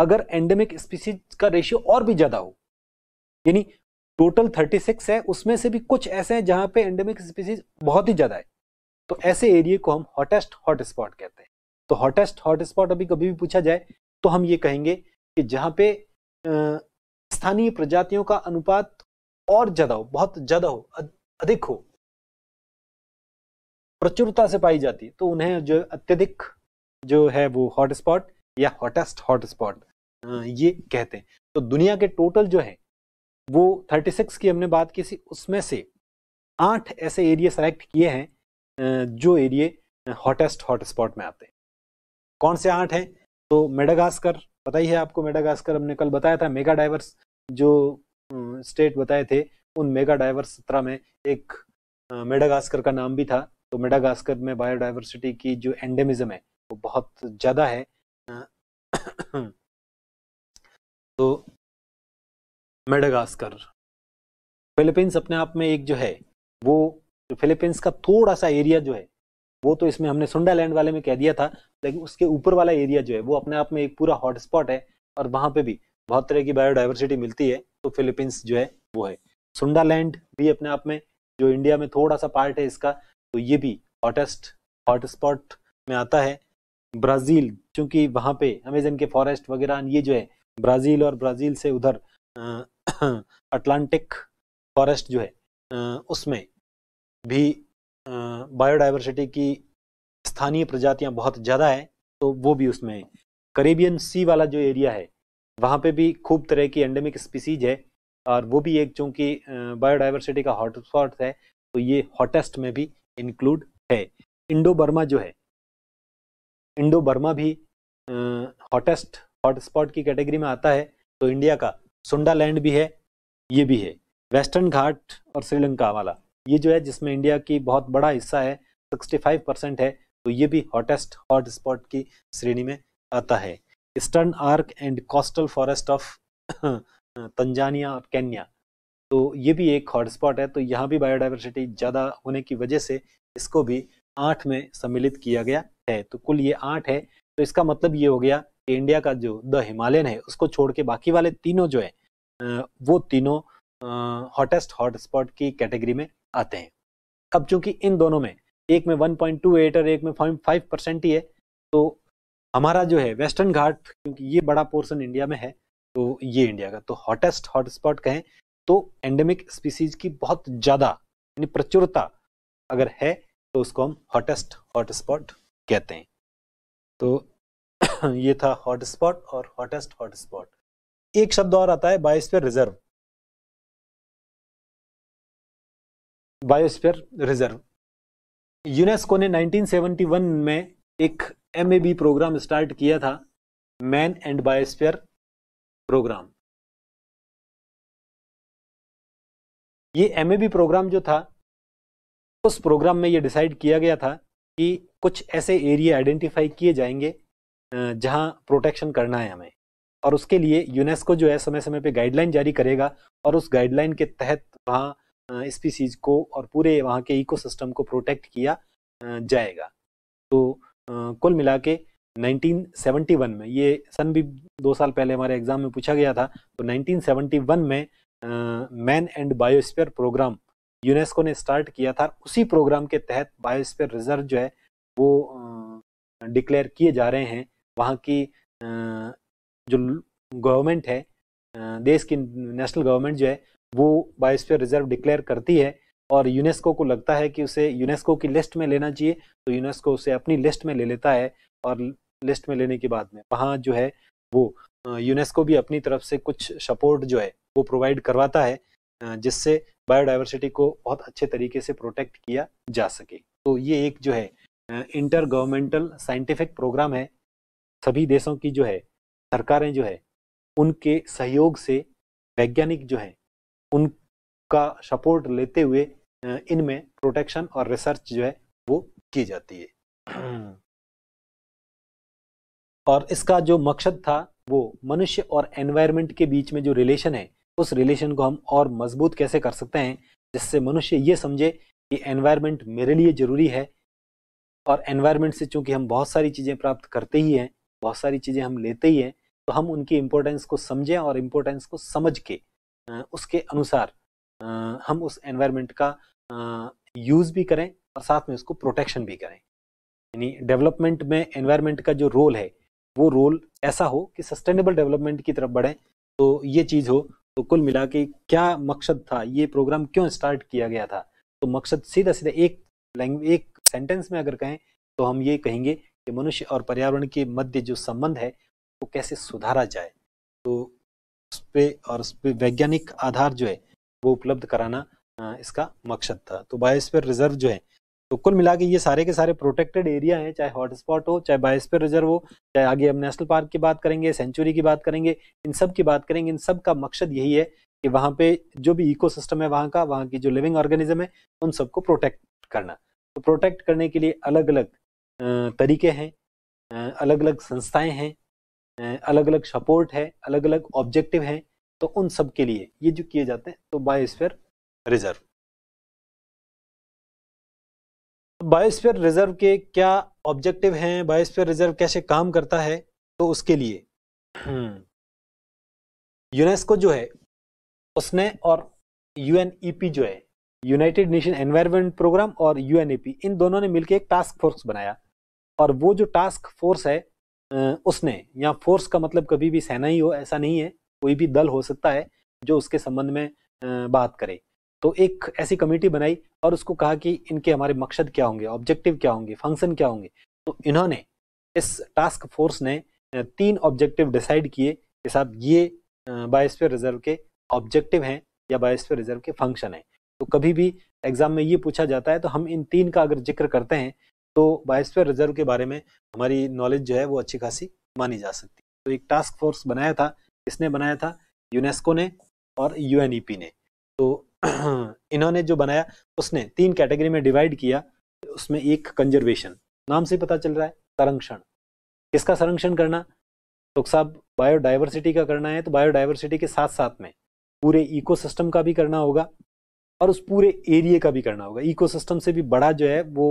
अगर एंडेमिक स्पीसीज का रेशियो और भी ज़्यादा हो यानी टोटल 36 है उसमें से भी कुछ ऐसे हैं जहां पे एंडेमिक स्पीसीज बहुत ही ज़्यादा है तो ऐसे एरिए को हम हॉटेस्ट हॉटस्पॉट कहते हैं तो हॉटेस्ट हॉटस्पॉट अभी कभी भी पूछा जाए तो हम ये कहेंगे कि जहाँ पे स्थानीय प्रजातियों का अनुपात और ज़्यादा हो बहुत ज़्यादा हो अधिक हो प्रचुरता से पाई जाती है तो उन्हें जो अत्यधिक जो है वो हॉटस्पॉट या हॉटेस्ट हॉटस्पॉट ये कहते हैं तो दुनिया के टोटल जो है वो 36 की हमने बात की थी उसमें से आठ ऐसे एरिया सेलेक्ट किए हैं जो एरिए हॉटेस्ट हॉटस्पॉट में आते हैं कौन से आठ हैं तो मेडागास्कर पता ही है आपको मेडागास्कर हमने कल बताया था मेगा डाइवर्स जो स्टेट बताए थे उन मेगा डाइवर्स सत्रह में एक मेडागास्कर का नाम भी था तो मेडागास्कर में बायोडाइवर्सिटी की जो एंडेमिज्म है वो बहुत ज़्यादा है तो मेडागास्कर फिलीपींस अपने आप में एक जो है वो जो फिलीपींस का थोड़ा सा एरिया जो है वो तो इसमें हमने सुंडा लैंड वाले में कह दिया था लेकिन उसके ऊपर वाला एरिया जो है वो अपने आप में एक पूरा हॉटस्पॉट है और वहाँ पे भी बहुत तरह की बायोडाइवर्सिटी मिलती है तो फिलीपींस जो है वो है सुंडा लैंड भी अपने आप में जो इंडिया में थोड़ा सा पार्ट है इसका तो ये भी हॉटेस्ट हॉटस्पॉट में आता है ब्राज़ील क्योंकि वहाँ पे अमेजन के फॉरेस्ट वगैरह ये जो है ब्राज़ील और ब्राज़ील से उधर अटलांटिक फॉरेस्ट जो है उसमें भी बायोडाइवर्सिटी की स्थानीय प्रजातियाँ बहुत ज़्यादा है तो वो भी उसमें करेबियन सी वाला जो एरिया है वहाँ पे भी खूब तरह की एंडेमिक स्पीसीज है और वो भी एक चूँकि बायोडाइवर्सिटी का हॉटस्पॉट है तो ये हॉटेस्ट में भी इंक्लूड है इंडो बर्मा जो है इंडो बर्मा भी हॉटेस्ट हॉटस्पॉट की कैटेगरी में आता है तो इंडिया का सुंडा लैंड भी है ये भी है वेस्टर्न घाट और श्रीलंका वाला ये जो है जिसमें इंडिया की बहुत बड़ा हिस्सा है 65 परसेंट है तो ये भी हॉटेस्ट हॉटस्पॉट की श्रेणी में आता है Eastern Arc and coastal forest of Tanzania और केन्या तो ये भी एक हॉटस्पॉट है तो यहाँ भी बायोडाइवर्सिटी ज़्यादा होने की वजह से इसको भी आठ में सम्मिलित किया गया है तो कुल ये आठ है तो इसका मतलब ये हो गया कि इंडिया का जो द हिमालयन है उसको छोड़ के बाकी वाले तीनों जो है वो तीनों हॉटेस्ट हॉटस्पॉट की कैटेगरी में आते हैं अब चूंकि इन दोनों में एक में वन और एक में फाइव परसेंट ही है तो हमारा जो है वेस्टर्न घाट क्योंकि ये बड़ा पोर्शन इंडिया में है तो ये इंडिया का तो हॉटेस्ट हॉटस्पॉट कहें तो एंडेमिक स्पीसीज की बहुत ज़्यादा यानी प्रचुरता अगर है तो उसको हम हॉटेस्ट हॉटस्पॉट कहते हैं तो ये था हॉटस्पॉट और हॉटेस्ट हॉटस्पॉट एक शब्द और आता है biosphere reserve biosphere reserve UNESCO ने 1971 में एक एम प्रोग्राम स्टार्ट किया था मैन एंड बायोस्फीयर प्रोग्राम ये एम प्रोग्राम जो था उस प्रोग्राम में ये डिसाइड किया गया था कि कुछ ऐसे एरिया आइडेंटिफाई किए जाएंगे जहां प्रोटेक्शन करना है हमें और उसके लिए यूनेस्को जो है समय समय पे गाइडलाइन जारी करेगा और उस गाइडलाइन के तहत वहाँ स्पीसीज को और पूरे वहाँ के इकोसिस्टम को प्रोटेक्ट किया जाएगा तो कुल मिला के 1971 में ये सन भी दो साल पहले हमारे एग्ज़ाम में पूछा गया था तो 1971 में man and biosphere programme UNESCO ने स्टार्ट किया था उसी प्रोग्राम के तहत बायोस्फीयर रिजर्व जो है वो डिक्लेयर किए जा रहे हैं वहाँ की जो गवर्नमेंट है देश की नेशनल गवर्नमेंट जो है वो बायोस्फीयर रिजर्व डिक्लेयर करती है और यूनेस्को को लगता है कि उसे यूनेस्को की लिस्ट में लेना चाहिए तो यूनेस्को उसे अपनी लिस्ट में ले लेता है और लिस्ट में लेने के बाद में वहाँ जो है वो यूनेस्को भी अपनी तरफ से कुछ सपोर्ट जो है वो प्रोवाइड करवाता है जिससे बायोडाइवर्सिटी को बहुत अच्छे तरीके से प्रोटेक्ट किया जा सके तो ये एक जो है इंटर गवर्नमेंटल साइंटिफिक प्रोग्राम है सभी देशों की जो है सरकारें जो है उनके सहयोग से वैज्ञानिक जो है उनका सपोर्ट लेते हुए इनमें प्रोटेक्शन और रिसर्च जो है वो की जाती है और इसका जो मकसद था वो मनुष्य और एनवायरनमेंट के बीच में जो रिलेशन है उस रिलेशन को हम और मजबूत कैसे कर सकते हैं जिससे मनुष्य ये समझे कि एनवायरनमेंट मेरे लिए ज़रूरी है और एनवायरनमेंट से चूंकि हम बहुत सारी चीज़ें प्राप्त करते ही हैं बहुत सारी चीज़ें हम लेते ही हैं तो हम उनकी इम्पोर्टेंस को समझें और इम्पोर्टेंस को समझ के उसके अनुसार हम उस एनवायरनमेंट का यूज़ भी करें और साथ में उसको प्रोटेक्शन भी करें यानी डेवलपमेंट में एनवायरनमेंट का जो रोल है वो रोल ऐसा हो कि सस्टेनेबल डेवलपमेंट की तरफ बढ़ें तो ये चीज़ हो तो कुल मिला के क्या मकसद था ये प्रोग्राम क्यों स्टार्ट किया गया था तो मकसद सीधा सीधा एक लैंग्वेज एक सेंटेंस में अगर कहें तो हम ये कहेंगे कि मनुष्य और पर्यावरण के मध्य जो संबंध है वो तो कैसे सुधारा जाए तो उस पर और उस पर वैज्ञानिक आधार जो है वो उपलब्ध कराना इसका मकसद था तो बायोस्फीयर रिजर्व जो है तो कुल मिला के ये सारे के सारे प्रोटेक्टेड एरिया हैं चाहे हॉटस्पॉट हो चाहे बायोस्फीयर रिजर्व हो चाहे आगे हम नेशनल पार्क की बात करेंगे सेंचुरी की बात करेंगे इन सब की बात करेंगे इन सब का मकसद यही है कि वहाँ पे जो भी इकोसिस्टम है वहाँ का वहाँ की जो लिविंग ऑर्गेनिज्म है उन सबको प्रोटेक्ट करना तो प्रोटेक्ट करने के लिए अलग अलग तरीके हैं अलग अलग संस्थाएँ हैं अलग अलग सपोर्ट है अलग अलग ऑब्जेक्टिव हैं तो उन सब के लिए ये जो किए जाते हैं तो बायोस्फीयर रिजर्व बायोस्फीयर रिजर्व के क्या ऑब्जेक्टिव हैं बायोस्फीयर रिजर्व कैसे काम करता है तो उसके लिए हम्म। यूनेस्को जो है उसने और यूएनईपी जो है यूनाइटेड नेशन एनवायरमेंट प्रोग्राम और यूएनईपी इन दोनों ने मिलकर एक टास्क फोर्स बनाया और वो जो टास्क फोर्स है उसने या फोर्स का मतलब कभी भी सेना ही हो ऐसा नहीं है कोई भी दल हो सकता है जो उसके संबंध में बात करे तो एक ऐसी कमेटी बनाई और उसको कहा कि इनके हमारे मकसद क्या होंगे ऑब्जेक्टिव क्या होंगे फंक्शन क्या होंगे तो इन्होंने इस टास्क फोर्स ने तीन ऑब्जेक्टिव डिसाइड किए कि साहब ये बायोस्फीयर रिजर्व के ऑब्जेक्टिव हैं या बायोस्फीयर रिजर्व के फंक्शन हैं तो कभी भी एग्जाम में ये पूछा जाता है तो हम इन तीन का अगर जिक्र करते हैं तो बायोस्फीयर रिजर्व के बारे में हमारी नॉलेज जो है वो अच्छी खासी मानी जा सकती है तो एक टास्क फोर्स बनाया था किसने बनाया था यूनेस्को ने और यूएनईपी e ने तो इन्होंने जो बनाया उसने तीन कैटेगरी में डिवाइड किया उसमें एक कंजर्वेशन नाम से पता चल रहा है संरक्षण किसका संरक्षण करना तो साहब बायोडाइवर्सिटी का करना है तो बायोडाइवर्सिटी के साथ साथ में पूरे इकोसिस्टम का भी करना होगा और उस पूरे एरिया का भी करना होगा इकोसिस्टम से भी बड़ा जो है वो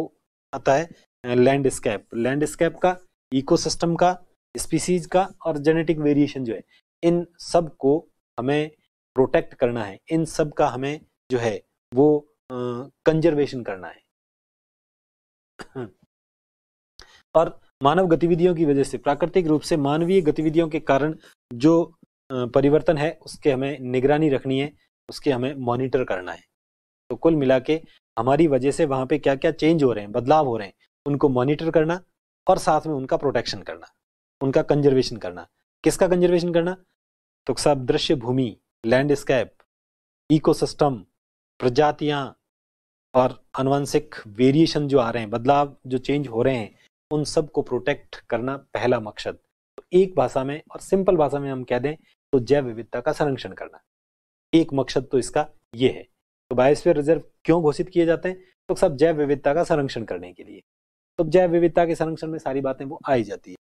आता है लैंडस्केप लैंडस्केप का इकोसिस्टम का स्पीसीज का और जेनेटिक वेरिएशन जो है इन सब को हमें प्रोटेक्ट करना है इन सब का हमें जो है वो कंजर्वेशन करना है और मानव गतिविधियों की वजह से प्राकृतिक रूप से मानवीय गतिविधियों के कारण जो परिवर्तन है उसके हमें निगरानी रखनी है उसके हमें मॉनिटर करना है तो कुल मिला के हमारी वजह से वहाँ पे क्या क्या चेंज हो रहे हैं बदलाव हो रहे हैं उनको मॉनिटर करना और साथ में उनका प्रोटेक्शन करना उनका कंजर्वेशन करना किसका कंजर्वेशन करना तो सब दृश्य भूमि लैंडस्केप इकोसिस्टम प्रजातियां और अनुवंशिक वेरिएशन जो आ रहे हैं बदलाव जो चेंज हो रहे हैं उन सब को प्रोटेक्ट करना पहला मकसद तो एक भाषा में और सिंपल भाषा में हम कह दें तो जैव विविधता का संरक्षण करना एक मकसद तो इसका ये है तो बायोस्फीयर रिजर्व क्यों घोषित किए जाते हैं तो सब जैव विविधता का संरक्षण करने के लिए तो जैव विविधता के संरक्षण में सारी बातें वो आई जाती है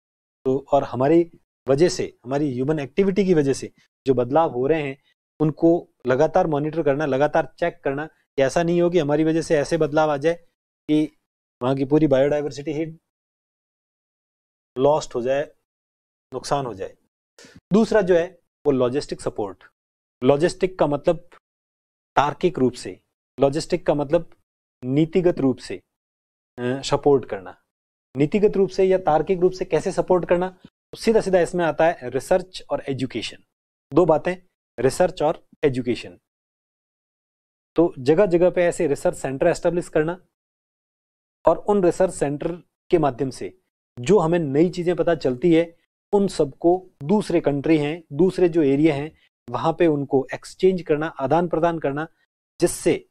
तो और हमारी वजह से हमारी ह्यूमन एक्टिविटी की वजह से जो बदलाव हो रहे हैं उनको लगातार मॉनिटर करना लगातार चेक करना कि ऐसा नहीं हो कि हमारी वजह से ऐसे बदलाव आ जाए कि वहाँ की पूरी बायोडाइवर्सिटी ही लॉस्ट हो जाए नुकसान हो जाए दूसरा जो है वो लॉजिस्टिक सपोर्ट लॉजिस्टिक का मतलब तार्किक रूप से लॉजिस्टिक का मतलब नीतिगत रूप से सपोर्ट करना नीतिगत रूप से या तार्किक रूप से कैसे सपोर्ट करना तो सीधा सीधा इसमें आता है रिसर्च और एजुकेशन दो बातें रिसर्च और एजुकेशन तो जगह जगह पे ऐसे रिसर्च सेंटर एस्टेब्लिश करना और उन रिसर्च सेंटर के माध्यम से जो हमें नई चीज़ें पता चलती है उन सबको दूसरे कंट्री हैं दूसरे जो एरिया हैं वहां पे उनको एक्सचेंज करना आदान प्रदान करना जिससे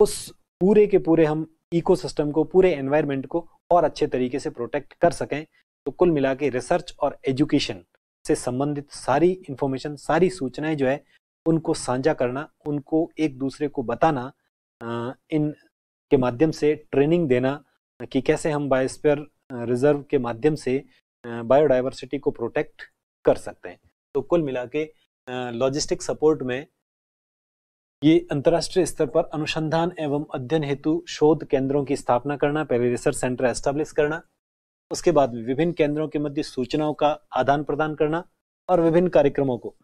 उस पूरे के पूरे हम इकोसिस्टम को पूरे एनवायरमेंट को और अच्छे तरीके से प्रोटेक्ट कर सकें तो कुल मिला के रिसर्च और एजुकेशन से संबंधित सारी इंफॉर्मेशन सारी सूचनाएं जो है उनको साझा करना उनको एक दूसरे को बताना इन के माध्यम से ट्रेनिंग देना कि कैसे हम बायोस्फीयर रिजर्व के माध्यम से बायोडाइवर्सिटी को प्रोटेक्ट कर सकते हैं तो कुल मिला के लॉजिस्टिक सपोर्ट में ये अंतर्राष्ट्रीय स्तर पर अनुसंधान एवं अध्ययन हेतु शोध केंद्रों की स्थापना करना पहले रिसर्च सेंटर एस्टेब्लिश करना उसके बाद विभिन्न केंद्रों के मध्य सूचनाओं का आदान प्रदान करना और विभिन्न कार्यक्रमों को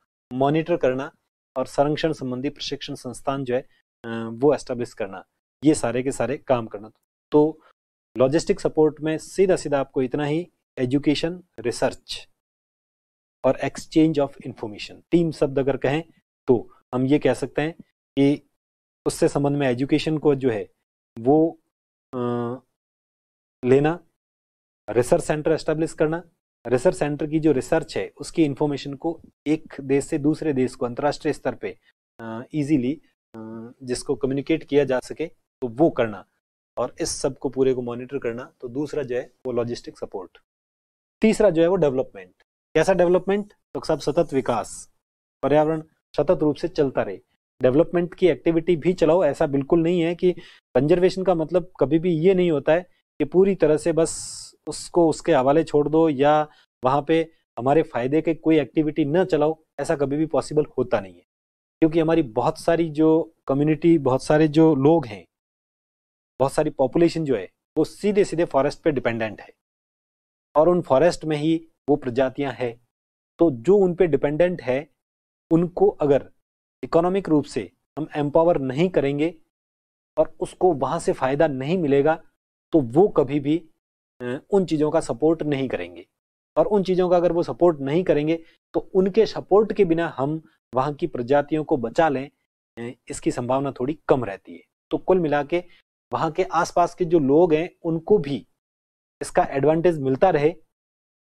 मॉनिटर करना और संरक्षण संबंधी प्रशिक्षण संस्थान जो है वो एस्टेब्लिश करना ये सारे के सारे काम करना तो लॉजिस्टिक सपोर्ट में सीधा सीधा आपको इतना ही एजुकेशन रिसर्च और एक्सचेंज ऑफ इंफॉर्मेशन तीन शब्द अगर कहें तो हम ये कह सकते हैं कि उससे संबंध में एजुकेशन को जो है वो आ, लेना रिसर्च सेंटर एस्टेब्लिश करना रिसर्च सेंटर की जो रिसर्च है उसकी इन्फॉर्मेशन को एक देश से दूसरे देश को अंतर्राष्ट्रीय स्तर पे ईजीली जिसको कम्युनिकेट किया जा सके तो वो करना और इस सब को पूरे को मॉनिटर करना तो दूसरा जो है वो लॉजिस्टिक सपोर्ट तीसरा जो है वो डेवलपमेंट कैसा डेवलपमेंट तो सब सतत विकास पर्यावरण सतत रूप से चलता रहे डेवलपमेंट की एक्टिविटी भी चलाओ ऐसा बिल्कुल नहीं है कि कंजर्वेशन का मतलब कभी भी ये नहीं होता है कि पूरी तरह से बस उसको उसके हवाले छोड़ दो या वहाँ पे हमारे फ़ायदे के कोई एक्टिविटी न चलाओ ऐसा कभी भी पॉसिबल होता नहीं है क्योंकि हमारी बहुत सारी जो कम्युनिटी बहुत सारे जो लोग हैं बहुत सारी पॉपुलेशन जो है वो सीधे सीधे फॉरेस्ट पे डिपेंडेंट है और उन फॉरेस्ट में ही वो प्रजातियां हैं तो जो उन पे डिपेंडेंट है उनको अगर इकोनॉमिक रूप से हम एम्पावर नहीं करेंगे और उसको वहाँ से फ़ायदा नहीं मिलेगा तो वो कभी भी उन चीज़ों का सपोर्ट नहीं करेंगे और उन चीज़ों का अगर वो सपोर्ट नहीं करेंगे तो उनके सपोर्ट के बिना हम वहाँ की प्रजातियों को बचा लें इसकी संभावना थोड़ी कम रहती है तो कुल मिला के वहाँ के आसपास के जो लोग हैं उनको भी इसका एडवांटेज मिलता रहे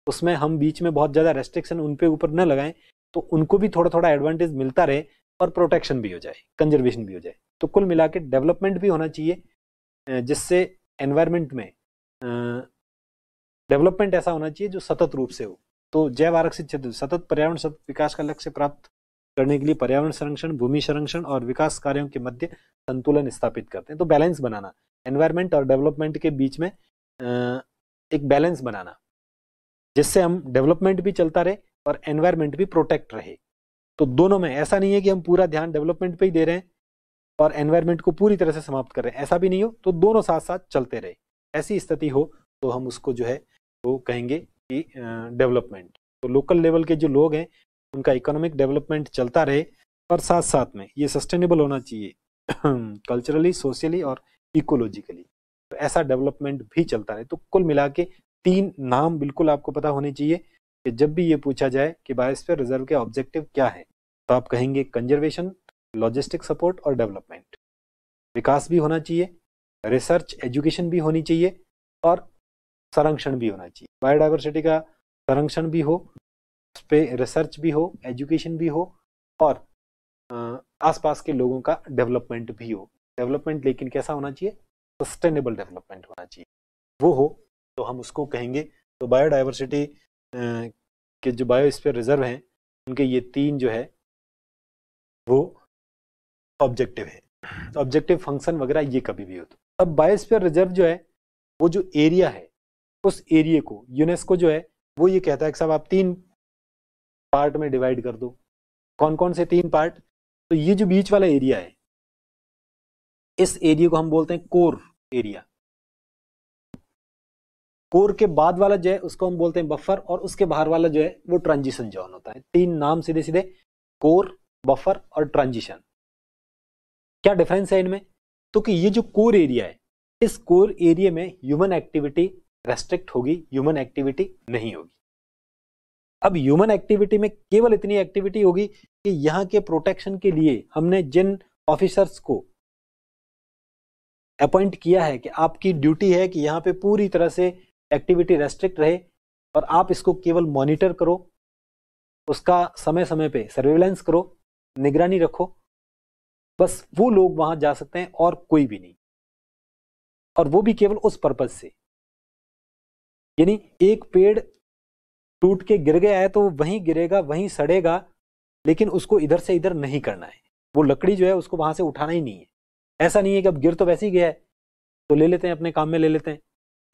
उसमें हम बीच में बहुत ज़्यादा रेस्ट्रिक्शन उन पर ऊपर न लगाएं तो उनको भी थोड़ा थोड़ा एडवांटेज मिलता रहे और प्रोटेक्शन भी हो जाए कंजर्वेशन भी हो जाए तो कुल मिला के डेवलपमेंट भी होना चाहिए जिससे एनवायरमेंट में डेवलपमेंट ऐसा होना चाहिए जो सतत रूप से हो तो जैव आरक्षित क्षेत्र सतत पर्यावरण सतत विकास का लक्ष्य प्राप्त करने के लिए पर्यावरण संरक्षण भूमि संरक्षण और विकास कार्यों के मध्य संतुलन स्थापित करते हैं तो बैलेंस बनाना एनवायरमेंट और डेवलपमेंट के बीच में एक बैलेंस बनाना जिससे हम डेवलपमेंट भी चलता रहे और एनवायरमेंट भी प्रोटेक्ट रहे तो दोनों में ऐसा नहीं है कि हम पूरा ध्यान डेवलपमेंट पे ही दे रहे हैं और एनवायरमेंट को पूरी तरह से समाप्त कर रहे हैं ऐसा भी नहीं हो तो दोनों साथ साथ चलते रहे ऐसी स्थिति हो तो हम उसको जो है वो कहेंगे कि डेवलपमेंट तो लोकल लेवल के जो लोग हैं उनका इकोनॉमिक डेवलपमेंट चलता रहे और साथ साथ में ये सस्टेनेबल होना चाहिए कल्चरली सोशली और इकोलॉजिकली तो ऐसा डेवलपमेंट भी चलता रहे तो कुल मिला के तीन नाम बिल्कुल आपको पता होने चाहिए कि जब भी ये पूछा जाए कि बायोस्फीयर रिजर्व के ऑब्जेक्टिव क्या है तो आप कहेंगे कंजर्वेशन लॉजिस्टिक सपोर्ट और डेवलपमेंट विकास भी होना चाहिए रिसर्च एजुकेशन भी होनी चाहिए और संरक्षण भी होना चाहिए बायोडाइवर्सिटी का संरक्षण भी हो उस पर रिसर्च भी हो एजुकेशन भी हो और आसपास के लोगों का डेवलपमेंट भी हो डेवलपमेंट लेकिन कैसा होना चाहिए सस्टेनेबल डेवलपमेंट होना चाहिए वो हो तो हम उसको कहेंगे तो बायोडाइवर्सिटी के जो बायोस्फीयर रिजर्व हैं उनके ये तीन जो है वो ऑब्जेक्टिव है ऑब्जेक्टिव फंक्शन वगैरह ये कभी भी हो तो अब बायोस्फीयर रिजर्व जो है वो जो एरिया है उस एरिए को यूनेस्को जो है वो ये कहता है कि साहब आप तीन पार्ट में डिवाइड कर दो कौन कौन से तीन पार्ट तो ये जो बीच वाला एरिया है इस एरिया को हम बोलते हैं कोर एरिया कोर के बाद वाला जो है उसको हम बोलते हैं बफर और उसके बाहर वाला जो है वो ट्रांजिशन जोन होता है तीन नाम सीधे सीधे कोर बफर और ट्रांजिशन क्या डिफरेंस है इनमें तो कि ये जो कोर एरिया है इस कोर एरिया में ह्यूमन एक्टिविटी रेस्ट्रिक्ट होगी ह्यूमन एक्टिविटी नहीं होगी अब ह्यूमन एक्टिविटी में केवल इतनी एक्टिविटी होगी कि यहाँ के प्रोटेक्शन के लिए हमने जिन ऑफिसर्स को अपॉइंट किया है कि आपकी ड्यूटी है कि यहाँ पे पूरी तरह से एक्टिविटी रेस्ट्रिक्ट रहे और आप इसको केवल मॉनिटर करो उसका समय समय पे सर्वेलेंस करो निगरानी रखो बस वो लोग वहां जा सकते हैं और कोई भी नहीं और वो भी केवल उस पर्पज से यानी एक पेड़ टूट के गिर गया है तो वो वहीं गिरेगा वहीं सड़ेगा लेकिन उसको इधर से इधर नहीं करना है वो लकड़ी जो है उसको वहां से उठाना ही नहीं है ऐसा नहीं है कि अब गिर तो वैसे ही गया है तो ले लेते हैं अपने काम में ले लेते हैं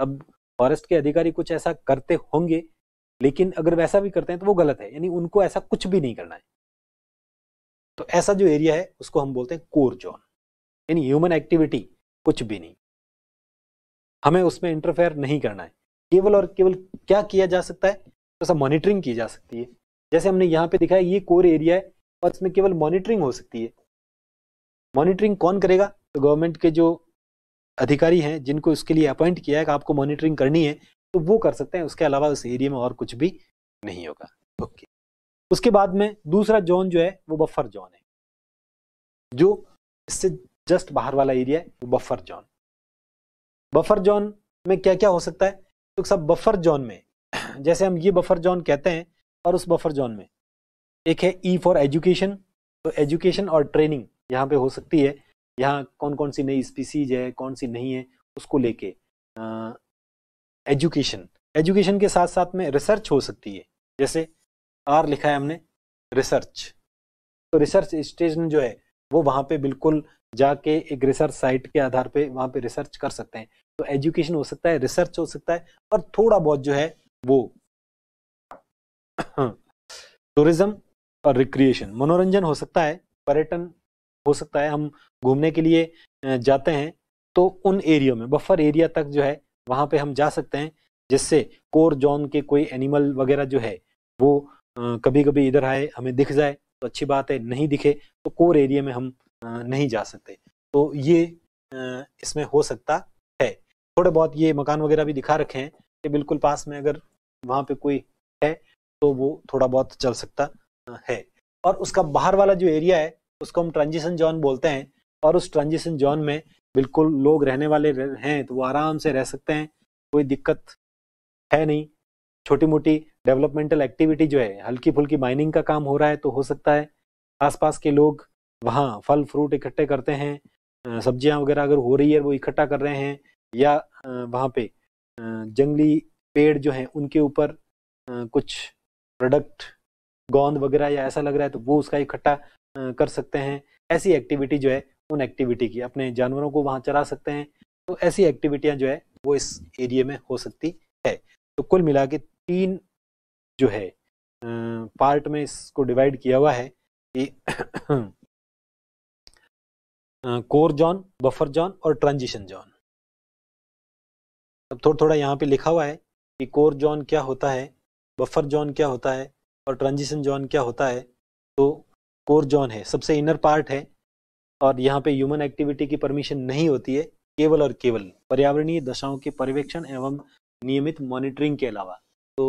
अब फॉरेस्ट के अधिकारी कुछ ऐसा करते होंगे लेकिन अगर वैसा भी करते हैं तो वो गलत है यानी उनको ऐसा कुछ भी नहीं करना है तो ऐसा जो एरिया है उसको हम बोलते हैं कोर जोन यानी ह्यूमन एक्टिविटी कुछ भी नहीं हमें उसमें इंटरफेयर नहीं करना है केवल और केवल क्या किया जा सकता है तो सब मॉनिटरिंग की जा सकती है जैसे हमने यहाँ पे दिखाया है ये कोर एरिया है और इसमें केवल मॉनिटरिंग हो सकती है मॉनिटरिंग कौन करेगा तो गवर्नमेंट के जो अधिकारी हैं जिनको इसके लिए अपॉइंट किया है कि आपको मॉनिटरिंग करनी है तो वो कर सकते हैं उसके अलावा उस एरिया में और कुछ भी नहीं होगा ओके उसके बाद में दूसरा जोन जो है वो बफर जोन है जो इससे जस्ट बाहर वाला एरिया है वो बफर जोन बफर जोन में क्या क्या हो सकता है तो सब बफर जोन में जैसे हम ये बफर जोन कहते हैं और उस बफर जोन में एक है ई फॉर एजुकेशन तो एजुकेशन और ट्रेनिंग यहाँ पे हो सकती है यहाँ कौन कौन सी नई स्पीसीज है कौन सी नहीं है उसको लेके एजुकेशन एजुकेशन के साथ साथ में रिसर्च हो सकती है जैसे आर लिखा है हमने रिसर्च तो रिसर्च स्टेशन जो है वो वहाँ पे बिल्कुल जाके एक रिसर्च साइट के आधार पे वहाँ पे रिसर्च कर सकते हैं तो एजुकेशन हो सकता है रिसर्च हो सकता है और थोड़ा बहुत जो है वो टूरिज्म और रिक्रिएशन मनोरंजन हो सकता है पर्यटन हो सकता है हम घूमने के लिए जाते हैं तो उन एरियो में बफर एरिया तक जो है वहाँ पे हम जा सकते हैं जिससे कोर जोन के कोई एनिमल वगैरह जो है वो कभी कभी इधर आए हमें दिख जाए तो अच्छी बात है नहीं दिखे तो कोर एरिया में हम नहीं जा सकते तो ये इसमें हो सकता थोड़े बहुत ये मकान वगैरह भी दिखा रखे हैं कि बिल्कुल पास में अगर वहाँ पे कोई है तो वो थोड़ा बहुत चल सकता है और उसका बाहर वाला जो एरिया है उसको हम ट्रांजिशन जोन बोलते हैं और उस ट्रांजिशन जोन में बिल्कुल लोग रहने वाले हैं तो वो आराम से रह सकते हैं कोई दिक्कत है नहीं छोटी मोटी डेवलपमेंटल एक्टिविटी जो है हल्की फुल्की माइनिंग का काम हो रहा है तो हो सकता है आसपास के लोग वहाँ फल फ्रूट इकट्ठे करते हैं सब्जियाँ वगैरह अगर हो रही है वो इकट्ठा कर रहे हैं या वहाँ पे जंगली पेड़ जो हैं उनके ऊपर कुछ प्रोडक्ट गोंद वगैरह या ऐसा लग रहा है तो वो उसका इकट्ठा कर सकते हैं ऐसी एक्टिविटी जो है उन एक्टिविटी की अपने जानवरों को वहाँ चरा सकते हैं तो ऐसी एक्टिविटियाँ जो है वो इस एरिए में हो सकती है तो कुल मिला के तीन जो है पार्ट में इसको डिवाइड किया हुआ है कि कोर जॉन बफर जॉन और ट्रांजिशन जॉन अब थोड़ा थोड़ा यहाँ पे लिखा हुआ है कि कोर जोन क्या होता है बफर जोन क्या होता है और ट्रांजिशन जोन क्या होता है तो कोर जोन है सबसे इनर पार्ट है और यहाँ पे ह्यूमन एक्टिविटी की परमिशन नहीं होती है केवल और केवल पर्यावरणीय दशाओं के पर्यवेक्षण एवं नियमित मॉनिटरिंग के अलावा तो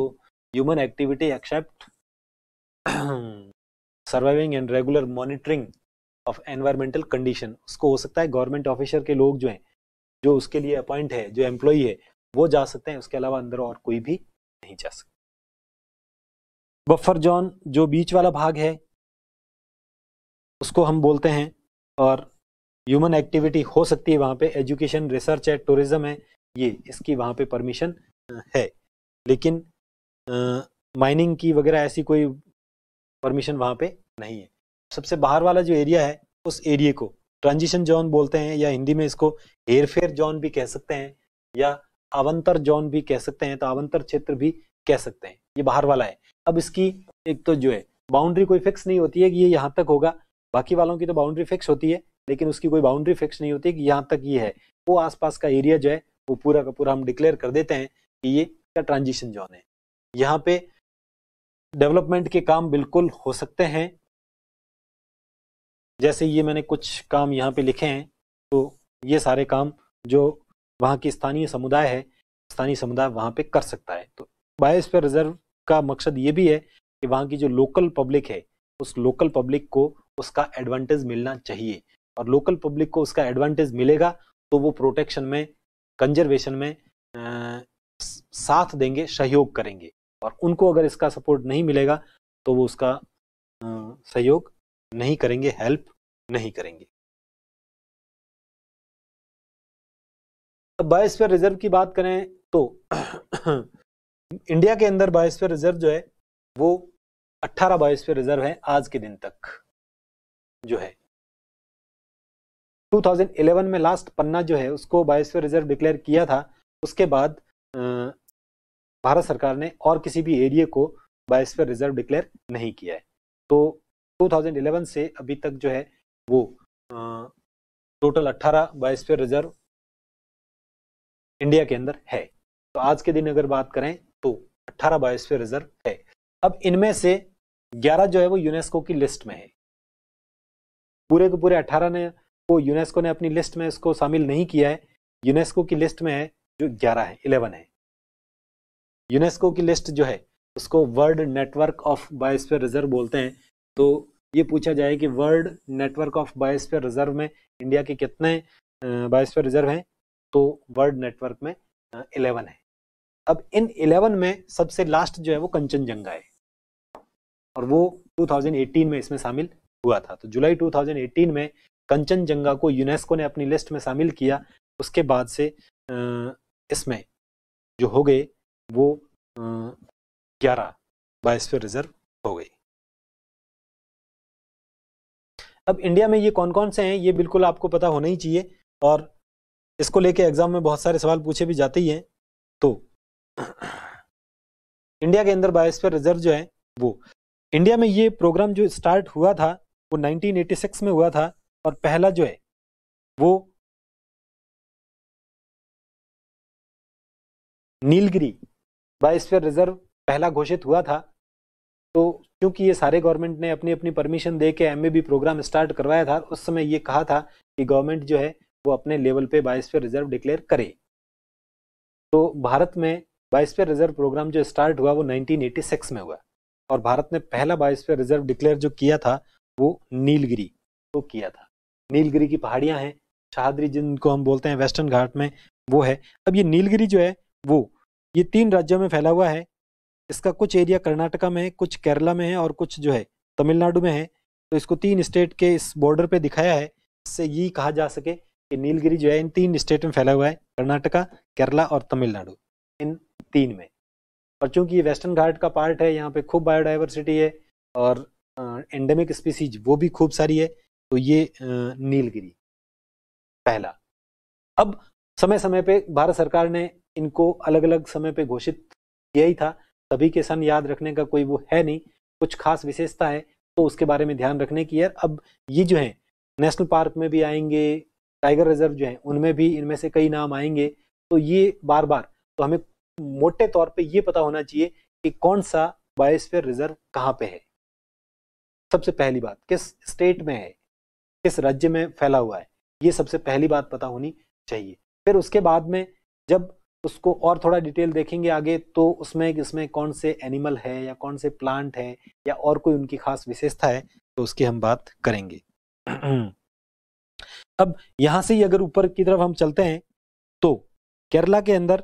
human activity except surviving and regular monitoring of environmental condition उसको हो सकता है गवर्नमेंट ऑफिसर के लोग जो हैं जो उसके लिए अपॉइंट है जो एम्प्लॉई है वो जा सकते हैं उसके अलावा अंदर और कोई भी नहीं जा सकता बफर जोन जो बीच वाला भाग है उसको हम बोलते हैं और ह्यूमन एक्टिविटी हो सकती है वहां पे एजुकेशन रिसर्च है टूरिज्म है ये इसकी वहां पे परमिशन है लेकिन माइनिंग की वगैरह ऐसी कोई परमिशन वहां पे नहीं है सबसे बाहर वाला जो एरिया है उस एरिए को ट्रांजिशन जोन बोलते हैं या हिंदी में इसको हेरफेर जोन भी कह सकते हैं या आवंतर जोन भी कह सकते हैं तो आवंतर क्षेत्र भी कह सकते हैं ये बाहर वाला है अब इसकी एक तो जो है बाउंड्री कोई फिक्स नहीं होती है कि ये यहाँ तक होगा बाकी वालों की तो बाउंड्री फिक्स होती है लेकिन उसकी कोई बाउंड्री फिक्स नहीं होती कि यहाँ तक ये है वो आसपास का एरिया जो है वो पूरा का पूरा हम डिक्लेयर कर देते हैं कि ये क्या ट्रांजिशन जोन है यहाँ पे डेवलपमेंट के काम बिल्कुल हो सकते हैं जैसे ये मैंने कुछ काम यहाँ पे लिखे हैं तो ये सारे काम जो वहाँ की स्थानीय समुदाय है स्थानीय समुदाय वहाँ पे कर सकता है तो बायोस्फीयर रिजर्व का मकसद ये भी है कि वहाँ की जो लोकल पब्लिक है उस लोकल पब्लिक को उसका एडवांटेज मिलना चाहिए और लोकल पब्लिक को उसका एडवांटेज मिलेगा तो वो प्रोटेक्शन में कंजर्वेशन में आ, साथ देंगे सहयोग करेंगे और उनको अगर इसका सपोर्ट नहीं मिलेगा तो वो उसका सहयोग नहीं करेंगे हेल्प नहीं करेंगे बायोस्फीयर रिजर्व की बात करें तो इंडिया के अंदर बायोस्फीयर रिजर्व जो है वो 18 बायोस्फीयर रिजर्व है आज के दिन तक जो है 2011 में लास्ट पन्ना जो है उसको बायोस्फीयर रिजर्व डिक्लेयर किया था उसके बाद भारत सरकार ने और किसी भी एरिया को बायोस्फीयर रिजर्व डिक्लेयर नहीं किया है तो 2011 से अभी तक जो है वो टोटल 18 बायोस्फीयर रिजर्व इंडिया के अंदर है तो आज के दिन अगर बात करें तो 18 बायोस्फीयर रिजर्व है अब इनमें से 11 जो है वो यूनेस्को की लिस्ट में है पूरे के पूरे 18 ने वो यूनेस्को ने अपनी लिस्ट में इसको शामिल नहीं किया है यूनेस्को की लिस्ट में है जो 11 है 11 है यूनेस्को की लिस्ट जो है उसको world network of biosphere reserve बोलते हैं तो ये पूछा जाए कि world network of biosphere reserve में इंडिया के कितने बायोस्फीयर रिजर्व हैं तो वर्ल्ड नेटवर्क में इलेवन है अब इन इलेवन में सबसे लास्ट जो है वो कंचनजंगा है और वो 2018 में इसमें शामिल हुआ था तो जुलाई 2018 में कंचनजंगा को यूनेस्को ने अपनी लिस्ट में शामिल किया उसके बाद से इसमें जो हो गए वो ग्यारह बायोस्फीयर रिजर्व हो गई अब इंडिया में ये कौन कौन से हैं ये बिल्कुल आपको पता होना ही चाहिए और इसको लेके एग्जाम में बहुत सारे सवाल पूछे भी जाते ही हैं तो इंडिया के अंदर बायोस्फीयर रिजर्व जो है वो इंडिया में ये प्रोग्राम जो स्टार्ट हुआ था वो 1986 में हुआ था और पहला जो है वो नीलगिरी बायोस्फीयर रिजर्व पहला घोषित हुआ था तो क्योंकि ये सारे गवर्नमेंट ने अपनी अपनी परमिशन दे के एम प्रोग्राम स्टार्ट करवाया था उस समय ये कहा था कि गवर्नमेंट जो है वो अपने लेवल पे बायोस्फीयर रिजर्व डिक्लेयर करे तो भारत में बायोस्फीयर रिजर्व प्रोग्राम जो स्टार्ट हुआ वो 1986 में हुआ और भारत ने पहला बायोस्फीयर रिजर्व डिक्लेयर जो किया था वो नीलगिरी को तो किया था नीलगिरी की पहाड़ियाँ हैं शाहदरी जिनको हम बोलते हैं वेस्टर्न घाट में वो है अब ये नीलगिरी जो है वो ये तीन राज्यों में फैला हुआ है इसका कुछ एरिया कर्नाटका में है कुछ केरला में है और कुछ जो है तमिलनाडु में है तो इसको तीन स्टेट के इस बॉर्डर पे दिखाया है इससे ये कहा जा सके नीलगिरी जो है इन तीन स्टेट में फैला हुआ है कर्नाटका केरला और तमिलनाडु इन तीन में और चूंकि ये वेस्टर्न घाट का पार्ट है यहाँ पे खूब बायोडाइवर्सिटी है और एंडेमिक स्पीसीज वो भी खूब सारी है तो ये नीलगिरी पहला अब समय समय पे भारत सरकार ने इनको अलग अलग समय पे घोषित किया ही था सभी के सन याद रखने का कोई वो है नहीं कुछ खास विशेषता है तो उसके बारे में ध्यान रखने की यार अब ये जो है नेशनल पार्क में भी आएंगे टाइगर रिजर्व जो है उनमें भी इनमें से कई नाम आएंगे तो ये बार बार तो हमें मोटे तौर पे ये पता होना चाहिए कि कौन सा बायोस्फीयर रिजर्व कहाँ पे है सबसे पहली बात किस स्टेट में है किस राज्य में फैला हुआ है ये सबसे पहली बात पता होनी चाहिए फिर उसके बाद में जब उसको और थोड़ा डिटेल देखेंगे आगे तो उसमें इसमें कौन से एनिमल है या कौन से प्लांट है या और कोई उनकी खास विशेषता है तो उसकी हम बात करेंगे अब यहाँ से ही अगर ऊपर की तरफ हम चलते हैं तो केरला के अंदर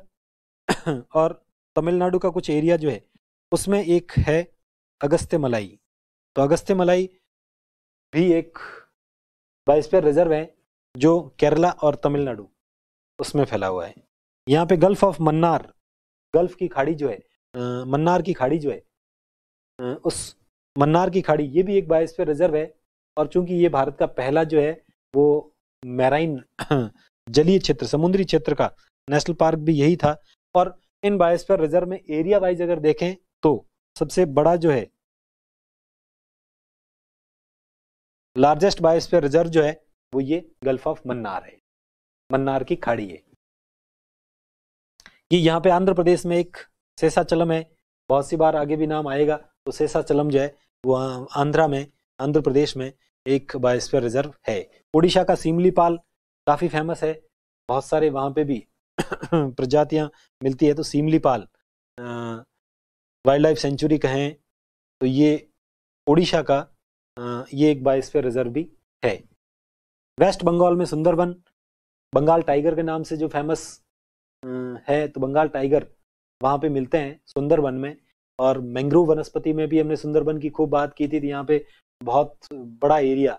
और तमिलनाडु का कुछ एरिया जो है उसमें एक है अगस्त्य मलाई तो अगस्त्य मलाई भी एक बाइस्पेयर रिजर्व है जो केरला और तमिलनाडु उसमें फैला हुआ है यहाँ पे गल्फ ऑफ मन्नार गल्फ की खाड़ी जो है आ, मन्नार की खाड़ी जो है आ, उस मन्नार की खाड़ी ये भी एक बायोस्फीयर रिजर्व है और चूंकि ये भारत का पहला जो है वो मैराइन जलीय क्षेत्र समुद्री क्षेत्र का नेशनल पार्क भी यही था और इन बायोस्फीयर रिजर्व में एरिया वाइज अगर देखें तो सबसे बड़ा जो है लार्जेस्ट बायोस्फीयर रिजर्व जो है वो ये गल्फ ऑफ मन्नार है मन्नार की खाड़ी है ये यहाँ पे आंध्र प्रदेश में एक सेसाचलम है बहुत सी बार आगे भी नाम आएगा तो सेसाचलम जो है वो आंध्रा में आंध्र प्रदेश में एक बायोस्फीयर रिजर्व है उड़ीसा का सीमलीपाल काफ़ी फेमस है बहुत सारे वहाँ पे भी प्रजातियाँ मिलती है तो सीमलीपाल वाइल्ड लाइफ सेंचुरी कहें तो ये उड़ीसा का आ, ये एक बायोस्फीयर रिजर्व भी है वेस्ट बंगाल में सुंदरबन बंगाल टाइगर के नाम से जो फेमस है तो बंगाल टाइगर वहाँ पे मिलते हैं सुंदरबन में और मैंग्रोव वनस्पति में भी हमने सुंदरबन की खूब बात की थी तो यहाँ पे बहुत बड़ा एरिया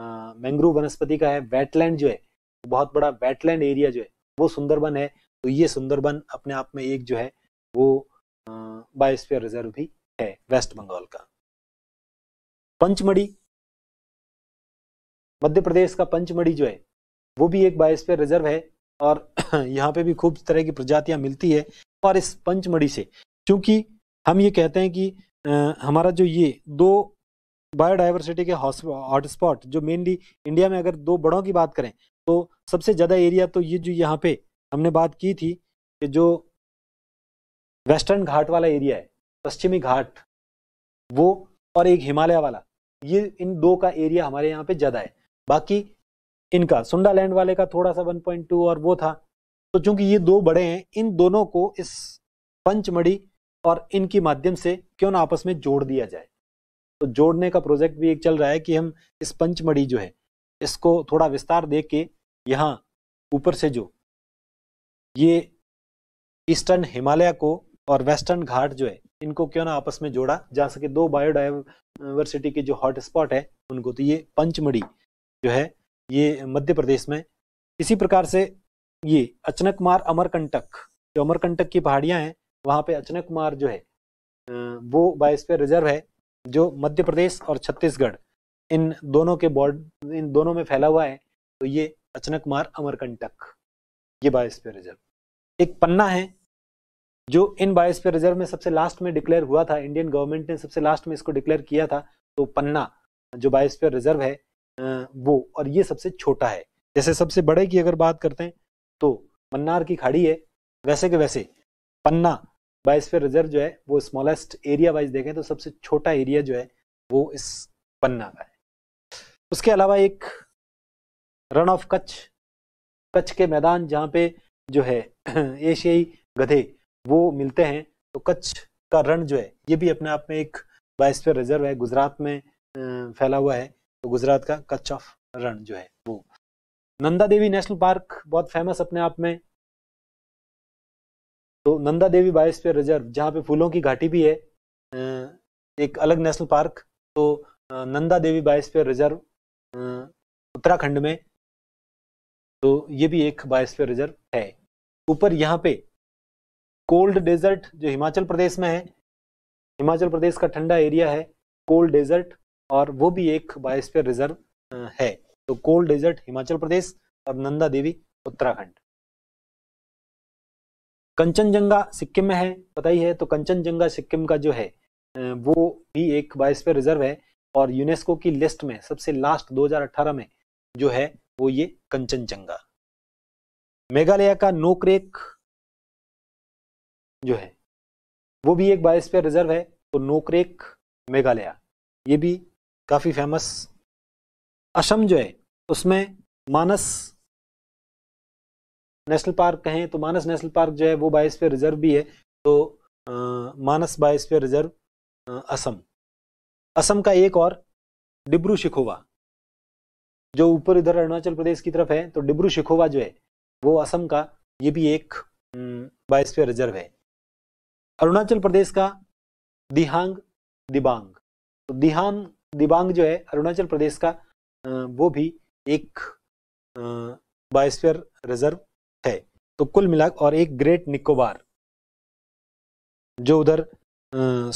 मैंग्रोव वनस्पति का है वेटलैंड जो है बहुत बड़ा वेटलैंड एरिया जो है वो सुंदरबन है तो ये सुंदरबन अपने आप में एक जो है वो बायोस्फीयर रिजर्व भी है वेस्ट बंगाल का पंचमढ़ी मध्य प्रदेश का पंचमढ़ी जो है वो भी एक बायोस्फीयर रिजर्व है और यहाँ पे भी खूब तरह की प्रजातियाँ मिलती है और इस पंचमढ़ी से क्योंकि हम ये कहते हैं कि आ, हमारा जो ये दो बायोडाइवर्सिटी के हॉटस्पॉट जो मेनली इंडिया में अगर दो बड़ों की बात करें तो सबसे ज़्यादा एरिया तो ये जो यहाँ पे हमने बात की थी कि जो वेस्टर्न घाट वाला एरिया है पश्चिमी घाट वो और एक हिमालय वाला ये इन दो का एरिया हमारे यहाँ पे ज़्यादा है बाकी इनका सुंडा लैंड वाले का थोड़ा सा टू और वो था तो चूंकि ये दो बड़े हैं इन दोनों को इस पंचमढ़ी और इनके माध्यम से क्यों ना आपस में जोड़ दिया जाए तो जोड़ने का प्रोजेक्ट भी एक चल रहा है कि हम इस पंचमढ़ी जो है इसको थोड़ा विस्तार दे के यहाँ ऊपर से जो ये ईस्टर्न हिमालय को और वेस्टर्न घाट जो है इनको क्यों ना आपस में जोड़ा जा सके दो बायोडाइवर्सिटी के जो हॉटस्पॉट है उनको तो ये पंचमढ़ी जो है ये मध्य प्रदेश में इसी प्रकार से ये अचनकमार अमरकंटक जो अमरकंटक की पहाड़ियाँ हैं वहाँ पे अचनकमार जो है वो बायोस्फीयर रिजर्व है जो मध्य प्रदेश और छत्तीसगढ़ इन दोनों के बॉर्ड इन दोनों में फैला हुआ है तो ये अचनक मार अमरकंटक ये बायोस्फीयर रिजर्व एक पन्ना है जो इन बायोस्फीयर रिजर्व में सबसे लास्ट में डिक्लेयर हुआ था इंडियन गवर्नमेंट ने सबसे लास्ट में इसको डिक्लेयर किया था तो पन्ना जो बायोस्फीयर रिजर्व है वो और ये सबसे छोटा है जैसे सबसे बड़े की अगर बात करते हैं तो मन्नार की खाड़ी है वैसे के वैसे पन्ना बायोस्फेयर रिजर्व जो है वो स्मॉलेस्ट एरिया वाइज देखें तो सबसे छोटा एरिया जो है वो इस पन्ना का है उसके अलावा एक रन ऑफ कच्छ कच्छ के मैदान जहाँ पे जो है एशियाई गधे वो मिलते हैं तो कच्छ का रण जो है ये भी अपने आप में एक बायोस्फेयर रिजर्व है गुजरात में फैला हुआ है तो गुजरात का कच्छ ऑफ रण जो है वो नंदा देवी नेशनल पार्क बहुत फेमस अपने आप में तो नंदा देवी बायोस्फीयर रिजर्व जहाँ पे फूलों की घाटी भी है एक अलग नेशनल पार्क तो नंदा देवी बायोस्फीयर रिजर्व उत्तराखंड में तो ये भी एक बायोस्फीयर रिजर्व है ऊपर यहाँ पे कोल्ड डेजर्ट जो हिमाचल प्रदेश में है हिमाचल प्रदेश का ठंडा एरिया है कोल्ड डेजर्ट और वो भी एक बायोस्फीयर रिजर्व है तो कोल्ड डेजर्ट हिमाचल प्रदेश और नंदा देवी उत्तराखंड कंचनजंगा सिक्किम में है पता ही है तो कंचनजंगा सिक्किम का जो है वो भी एक बायोस्फीयर रिजर्व है और यूनेस्को की लिस्ट में सबसे लास्ट 2018 में जो है वो ये कंचनजंगा मेघालय का नोक्रेक जो है वो भी एक बायोस्फीयर रिजर्व है तो नोक्रेक मेघालय ये भी काफ़ी फेमस असम जो है उसमें मानस नेशनल पार्क कहें तो मानस नेशनल पार्क जो है वो बायोस्फीयर रिजर्व भी है तो आ, मानस बायोस्फीयर रिजर्व आ, असम असम का एक और डिब्रू शिखोवा जो ऊपर इधर अरुणाचल प्रदेश की तरफ है तो डिब्रू शिखोवा जो है वो असम का ये भी एक बायोस्फीयर रिजर्व है अरुणाचल प्रदेश का दिहांग दिबांग तो दिहांग दिबांग जो है अरुणाचल प्रदेश का वो भी एक बायोस्फीयर रिजर्व है तो कुल मिला और एक ग्रेट निकोबार जो उधर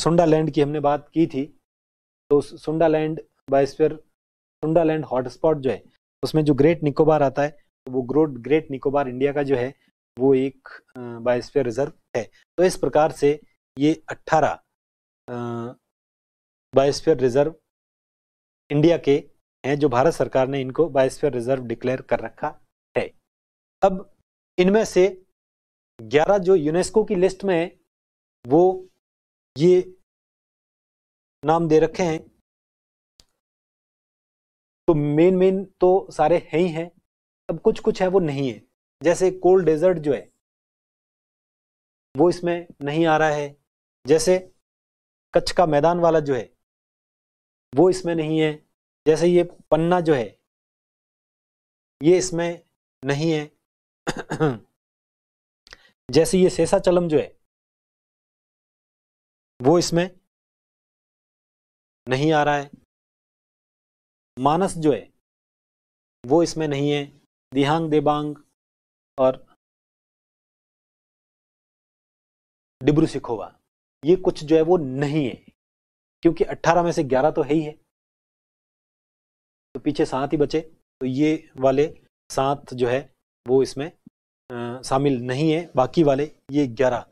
सुंडा लैंड की हमने बात की थी तो Sunda land biosphere Sunda land hotspot जो है उसमें जो ग्रेट निकोबार आता है तो वो ग्रोट ग्रेट निकोबार इंडिया का जो है वो एक बायोस्फीयर रिजर्व है तो इस प्रकार से ये 18 बायोस्फीयर रिजर्व इंडिया के हैं जो भारत सरकार ने इनको बायोस्फीयर रिजर्व डिक्लेयर कर रखा है अब इनमें से 11 जो यूनेस्को की लिस्ट में है वो ये नाम दे रखे हैं तो मेन मेन तो सारे हैं ही हैं अब कुछ कुछ है वो नहीं है जैसे कोल्ड डेजर्ट जो है वो इसमें नहीं आ रहा है जैसे कच्छ का मैदान वाला जो है वो इसमें नहीं है जैसे ये पन्ना जो है ये इसमें नहीं है जैसे ये शेषाचलम जो है वो इसमें नहीं आ रहा है मानस जो है वो इसमें नहीं है दिहांग देबांग और डिब्रू सिखोवा ये कुछ जो है वो नहीं है क्योंकि 18 में से 11 तो है ही है तो पीछे सात ही बचे तो ये वाले सात जो है वो इसमें शामिल नहीं है बाकी वाले ये ग्यारह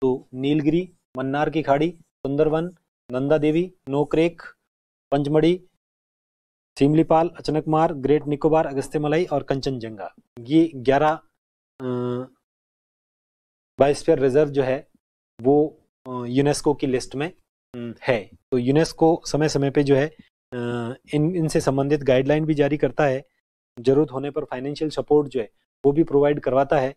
तो नीलगिरी मन्नार की खाड़ी सुंदरवन नंदा देवी नोक्रेक पंचमढ़ी सिमलीपाल अचनकमार ग्रेट निकोबार अगस्त्यमलाई और कंचनजंगा ये ग्यारह बायोस्फीयर रिजर्व जो है वो यूनेस्को की लिस्ट में है तो यूनेस्को समय समय पे जो है इन इनसे संबंधित गाइडलाइन भी जारी करता है ज़रूरत होने पर फाइनेंशियल सपोर्ट जो है वो भी प्रोवाइड करवाता है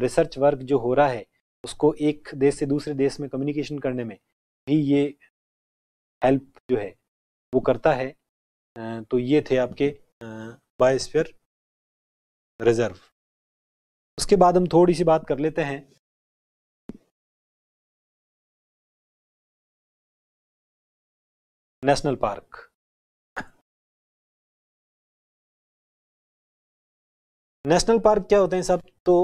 रिसर्च वर्क जो हो रहा है उसको एक देश से दूसरे देश में कम्युनिकेशन करने में भी ये हेल्प जो है वो करता है तो ये थे आपके बायोस्फीयर रिजर्व उसके बाद हम थोड़ी सी बात कर लेते हैं नेशनल पार्क नेशनल पार्क क्या होते हैं सब तो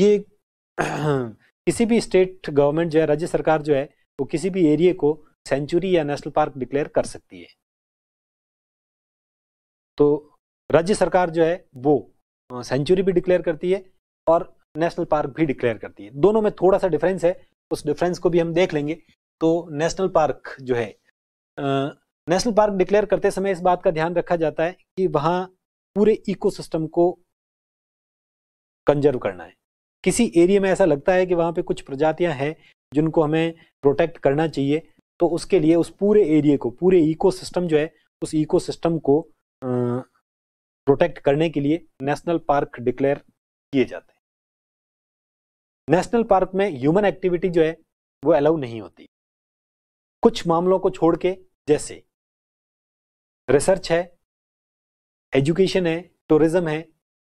ये किसी भी स्टेट गवर्नमेंट जो है राज्य सरकार जो है वो किसी भी एरिए को सेंचुरी या नेशनल पार्क डिक्लेयर कर सकती है तो राज्य सरकार जो है वो सेंचुरी भी डिक्लेयर करती है और नेशनल पार्क भी डिक्लेयर करती है दोनों में थोड़ा सा डिफरेंस है उस डिफरेंस को भी हम देख लेंगे तो नेशनल पार्क जो है नेशनल पार्क डिक्लेयर करते समय इस बात का ध्यान रखा जाता है कि वहाँ पूरे इकोसिस्टम को कंजर्व करना है किसी एरिया में ऐसा लगता है कि वहाँ पे कुछ प्रजातियाँ हैं जिनको हमें प्रोटेक्ट करना चाहिए तो उसके लिए उस पूरे एरिए को पूरे इकोसिस्टम जो है उस इकोसिस्टम को प्रोटेक्ट करने के लिए नेशनल पार्क डिक्लेयर किए जाते हैं नेशनल पार्क में ह्यूमन एक्टिविटी जो है वो अलाउ नहीं होती कुछ मामलों को छोड़ के जैसे रिसर्च है एजुकेशन है टूरिज्म है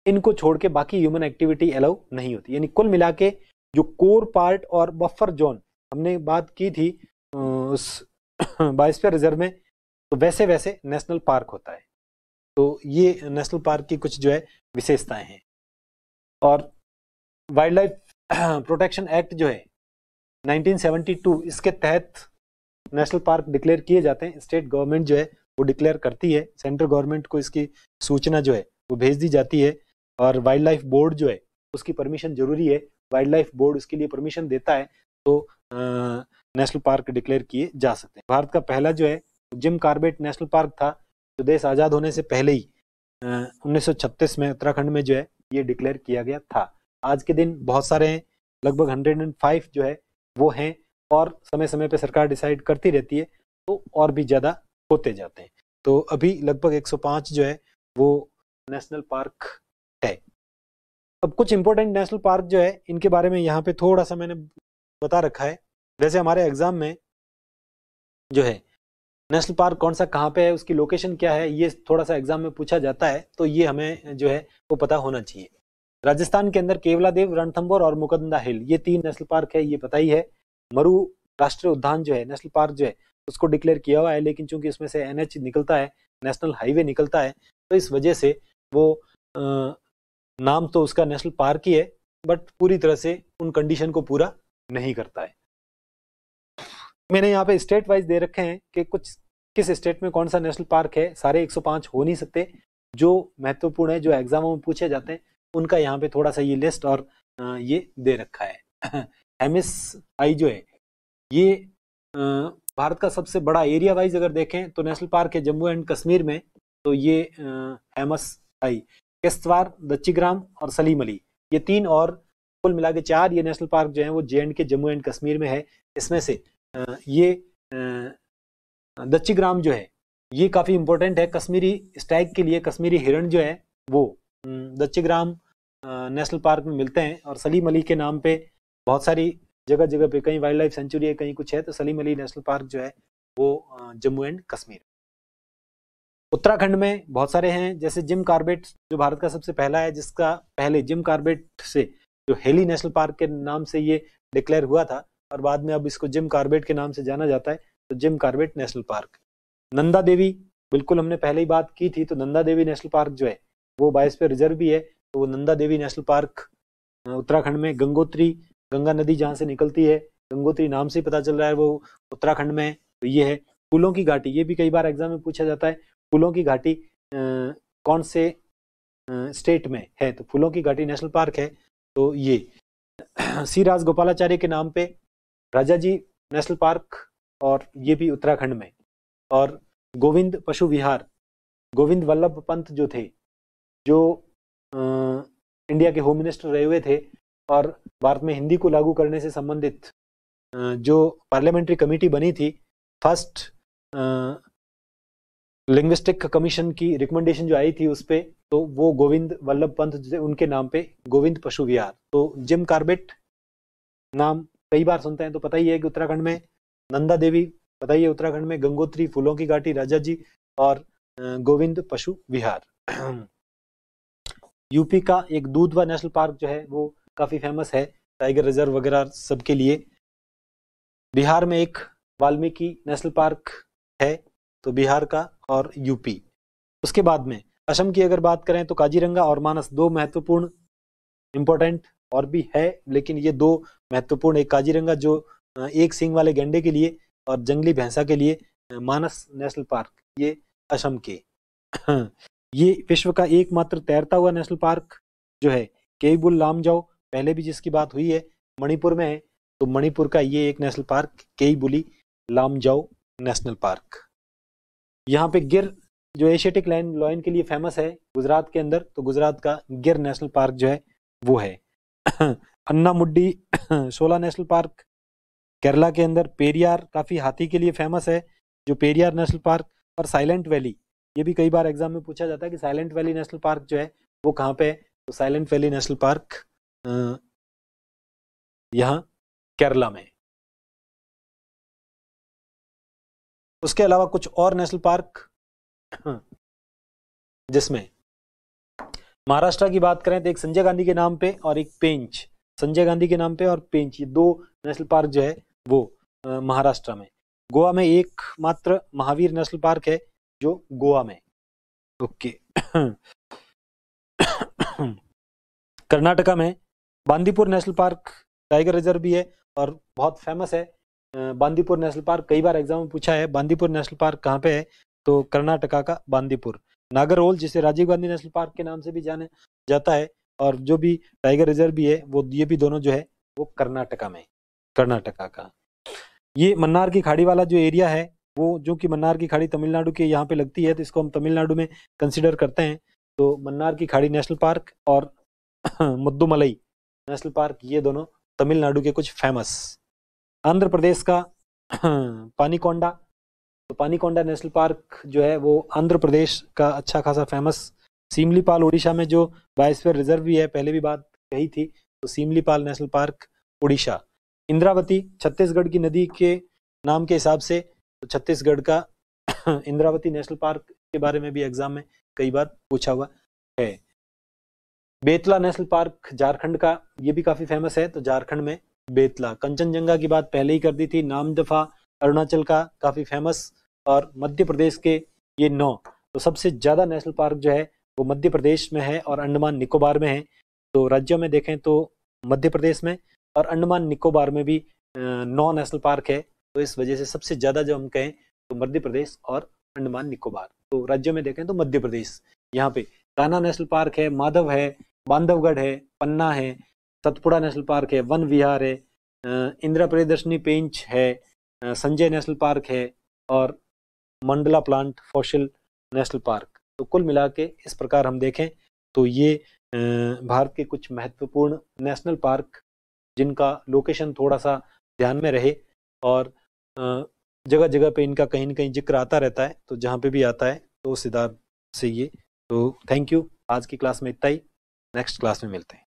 इनको छोड़ के बाकी ह्यूमन एक्टिविटी अलाउ नहीं होती यानी कुल मिला के जो कोर पार्ट और बफर जोन हमने बात की थी उस बायोस्फीयर रिजर्व में तो वैसे वैसे नेशनल पार्क होता है तो ये नेशनल पार्क की कुछ जो है विशेषताएं हैं और वाइल्ड लाइफ प्रोटेक्शन एक्ट जो है 1972 इसके तहत नेशनल पार्क डिक्लेयर किए जाते हैं स्टेट गवर्नमेंट जो है वो डिक्लेयर करती है सेंट्रल गवर्नमेंट को इसकी सूचना जो है वो भेज दी जाती है और वाइल्ड लाइफ बोर्ड जो है उसकी परमिशन जरूरी है वाइल्ड लाइफ बोर्ड उसके लिए परमिशन देता है तो नेशनल पार्क डिक्लेयर किए जा सकते हैं भारत का पहला जो है जिम कार्बेट नेशनल पार्क था जो देश आज़ाद होने से पहले ही उन्नीस में उत्तराखंड में जो है ये डिक्लेयर किया गया था आज के दिन बहुत सारे हैं लगभग 105 जो है वो हैं और समय समय पे सरकार डिसाइड करती रहती है तो और भी ज़्यादा होते जाते हैं तो अभी लगभग 105 जो है वो नेशनल पार्क अब कुछ इंपॉर्टेंट नेशनल पार्क जो है इनके बारे में यहाँ पे थोड़ा सा मैंने बता रखा है जैसे हमारे एग्जाम में जो है नेशनल पार्क कौन सा कहाँ पे है उसकी लोकेशन क्या है ये थोड़ा सा एग्जाम में पूछा जाता है तो ये हमें जो है वो पता होना चाहिए राजस्थान के अंदर केवला देव रणथम्बोर और मुकंदा हिल ये तीन नेशनल पार्क है ये पता ही है मरु राष्ट्रीय उद्यान जो है नेशनल पार्क जो है उसको डिक्लेयर किया हुआ है लेकिन चूंकि इसमें से एनएच निकलता है नेशनल हाईवे निकलता है तो इस वजह से वो नाम तो उसका नेशनल पार्क ही है बट पूरी तरह से उन कंडीशन को पूरा नहीं करता है मैंने यहाँ पे स्टेट वाइज दे रखे हैं कि कुछ किस स्टेट में कौन सा नेशनल पार्क है सारे 105 हो नहीं सकते जो महत्वपूर्ण है जो एग्जामों में पूछे जाते हैं उनका यहाँ पे थोड़ा सा ये लिस्ट और ये दे रखा है एस आई जो है ये भारत का सबसे बड़ा एरिया वाइज अगर देखें तो नेशनल पार्क है जम्मू एंड कश्मीर में तो ये एस आई किश्तवार दच्चीग्राम और सलीम अली ये तीन और कुल मिला के चार ये नेशनल पार्क जो है वो जे एंड के जम्मू एंड कश्मीर में है इसमें से ये दच्चीग्राम जो है ये काफ़ी इंपॉर्टेंट है कश्मीरी स्टैग के लिए कश्मीरी हिरण जो है वो दच्चीग्राम नेशनल पार्क में मिलते हैं और सलीम अली के नाम पे बहुत सारी जगह जगह पे कहीं वाइल्ड लाइफ सेंचुरी है कहीं कुछ है तो सलीम अली नेशनल पार्क जो है वो जम्मू एंड कश्मीर उत्तराखंड में बहुत सारे हैं जैसे जिम कार्बेट जो भारत का सबसे पहला है जिसका पहले जिम कार्बेट से जो हेली नेशनल पार्क के नाम से ये डिक्लेयर हुआ था और बाद में अब इसको जिम कार्बेट के नाम से जाना जाता है तो Jim Corbett national park Nanda Devi बिल्कुल हमने पहले ही बात की थी तो नंदा देवी नेशनल पार्क जो है वो बाईस पे रिजर्व भी है तो वो नंदा देवी नेशनल पार्क उत्तराखंड में गंगोत्री गंगा नदी जहाँ से निकलती है गंगोत्री नाम से पता चल रहा है वो उत्तराखंड में है तो ये है फूलों की घाटी ये भी कई बार एग्जाम में पूछा जाता है फूलों की घाटी कौन से स्टेट में है तो फूलों की घाटी नेशनल पार्क है तो ये सी राज गोपालाचार्य के नाम पे राजा जी नेशनल पार्क और ये भी उत्तराखंड में और गोविंद पशु विहार गोविंद वल्लभ पंत जो थे जो आ, इंडिया के होम मिनिस्टर रहे हुए थे और भारत में हिंदी को लागू करने से संबंधित जो पार्लियामेंट्री कमेटी बनी थी फर्स्ट लिंग्विस्टिक कमीशन की रिकमेंडेशन जो आई थी उस पर तो वो गोविंद वल्लभ पंत उनके नाम पे गोविंद पशु विहार तो जिम कार्बेट नाम कई बार सुनते हैं तो पता ही है कि उत्तराखंड में नंदा देवी पता ही है उत्तराखंड में गंगोत्री फूलों की घाटी राजा जी और गोविंद पशु विहार यूपी का एक दूधवा नेशनल पार्क जो है वो काफी फेमस है टाइगर रिजर्व वगैरह सबके लिए बिहार में एक वाल्मीकि नेशनल पार्क है तो बिहार का और यूपी उसके बाद में असम की अगर बात करें तो काजीरंगा और मानस दो महत्वपूर्ण इम्पोर्टेंट और भी है लेकिन ये दो महत्वपूर्ण एक काजीरंगा जो एक सिंग वाले गेंडे के लिए और जंगली भैंसा के लिए मानस नेशनल पार्क ये असम के ये विश्व का एकमात्र तैरता हुआ नेशनल पार्क जो है केबुल जाओ पहले भी जिसकी बात हुई है मणिपुर में है तो मणिपुर का ये एक नेशनल पार्क केई बुली लाम जाओ नेशनल पार्क यहाँ पे गिर जो एशियाटिक लाइन लॉइन के लिए फेमस है गुजरात के अंदर तो गुजरात का गिर नेशनल पार्क जो है वो है अन्ना मुड्डी सोला नेशनल पार्क केरला के अंदर पेरियार काफ़ी हाथी के लिए फेमस है जो पेरियार नेशनल पार्क और साइलेंट वैली ये भी कई बार एग्जाम में पूछा जाता है कि साइलेंट वैली नेशनल पार्क जो है वो कहाँ पे है तो साइलेंट वैली नेशनल पार्क यहाँ केरला में उसके अलावा कुछ और नेशनल पार्क हाँ। जिसमें महाराष्ट्र की बात करें तो एक संजय गांधी के नाम पे और एक पेंच संजय गांधी के नाम पे और पेंच ये दो नेशनल पार्क जो है वो महाराष्ट्र में गोवा में एक मात्र महावीर नेशनल पार्क है जो गोवा में ओके कर्नाटका में Bandipur national park tiger reserve भी है और बहुत फेमस है बांदीपुर नेशनल पार्क कई बार एग्जाम में पूछा है बांदीपुर नेशनल पार्क कहाँ पे है तो कर्नाटका का बांदीपुर नागरहोल जिसे राजीव गांधी नेशनल पार्क के नाम से भी जाने जाता है और जो भी टाइगर रिजर्व भी है वो ये भी दोनों जो है वो कर्नाटका में कर्नाटका का ये मन्नार की खाड़ी वाला जो एरिया है वो जो कि मन्नार की खाड़ी तमिलनाडु के यहाँ पे लगती है तो इसको हम तमिलनाडु में कंसिडर करते हैं तो मन्नार की खाड़ी नेशनल पार्क और मुद्दुमलई नेशनल पार्क ये दोनों तमिलनाडु के कुछ फेमस आंध्र प्रदेश का पानीकोंडा तो पानीकोंडा नेशनल पार्क जो है वो आंध्र प्रदेश का अच्छा खासा फेमस सीमलीपाल उड़ीसा में जो बायोस्फीयर रिजर्व भी है पहले भी बात कही थी तो सीमलीपाल नेशनल पार्क उड़ीसा इंद्रावती छत्तीसगढ़ की नदी के नाम के हिसाब से तो छत्तीसगढ़ का इंद्रावती नेशनल पार्क के बारे में भी एग्जाम में कई बार पूछा हुआ है बेतला नेशनल पार्क झारखंड का ये भी काफ़ी फेमस है तो झारखंड में बेतला कंचनजंगा की बात पहले ही कर दी थी नाम दफा अरुणाचल का काफ़ी फेमस और मध्य प्रदेश के ये नौ तो सबसे ज़्यादा नेशनल पार्क जो है वो मध्य प्रदेश में है और अंडमान निकोबार में है तो राज्यों में देखें तो मध्य प्रदेश में और अंडमान निकोबार में भी नौ नेशनल पार्क है तो इस वजह से सबसे ज़्यादा जो हम कहें तो मध्य प्रदेश और अंडमान निकोबार तो राज्यों में देखें तो मध्य प्रदेश यहाँ पे राना नेशनल पार्क है माधव है बांधवगढ़ है पन्ना है सतपुड़ा नेशनल पार्क है वन विहार है इंदिरा प्रियदर्शनी पेंच है संजय नेशनल पार्क है और Mandla plant fossil national park तो कुल मिला के इस प्रकार हम देखें तो ये भारत के कुछ महत्वपूर्ण नेशनल पार्क जिनका लोकेशन थोड़ा सा ध्यान में रहे और जगह जगह पे इनका कहीं ना कहीं जिक्र आता रहता है तो जहाँ पे भी आता है तो हिसाब से ये तो थैंक यू आज की क्लास में इतना ही नेक्स्ट क्लास में मिलते हैं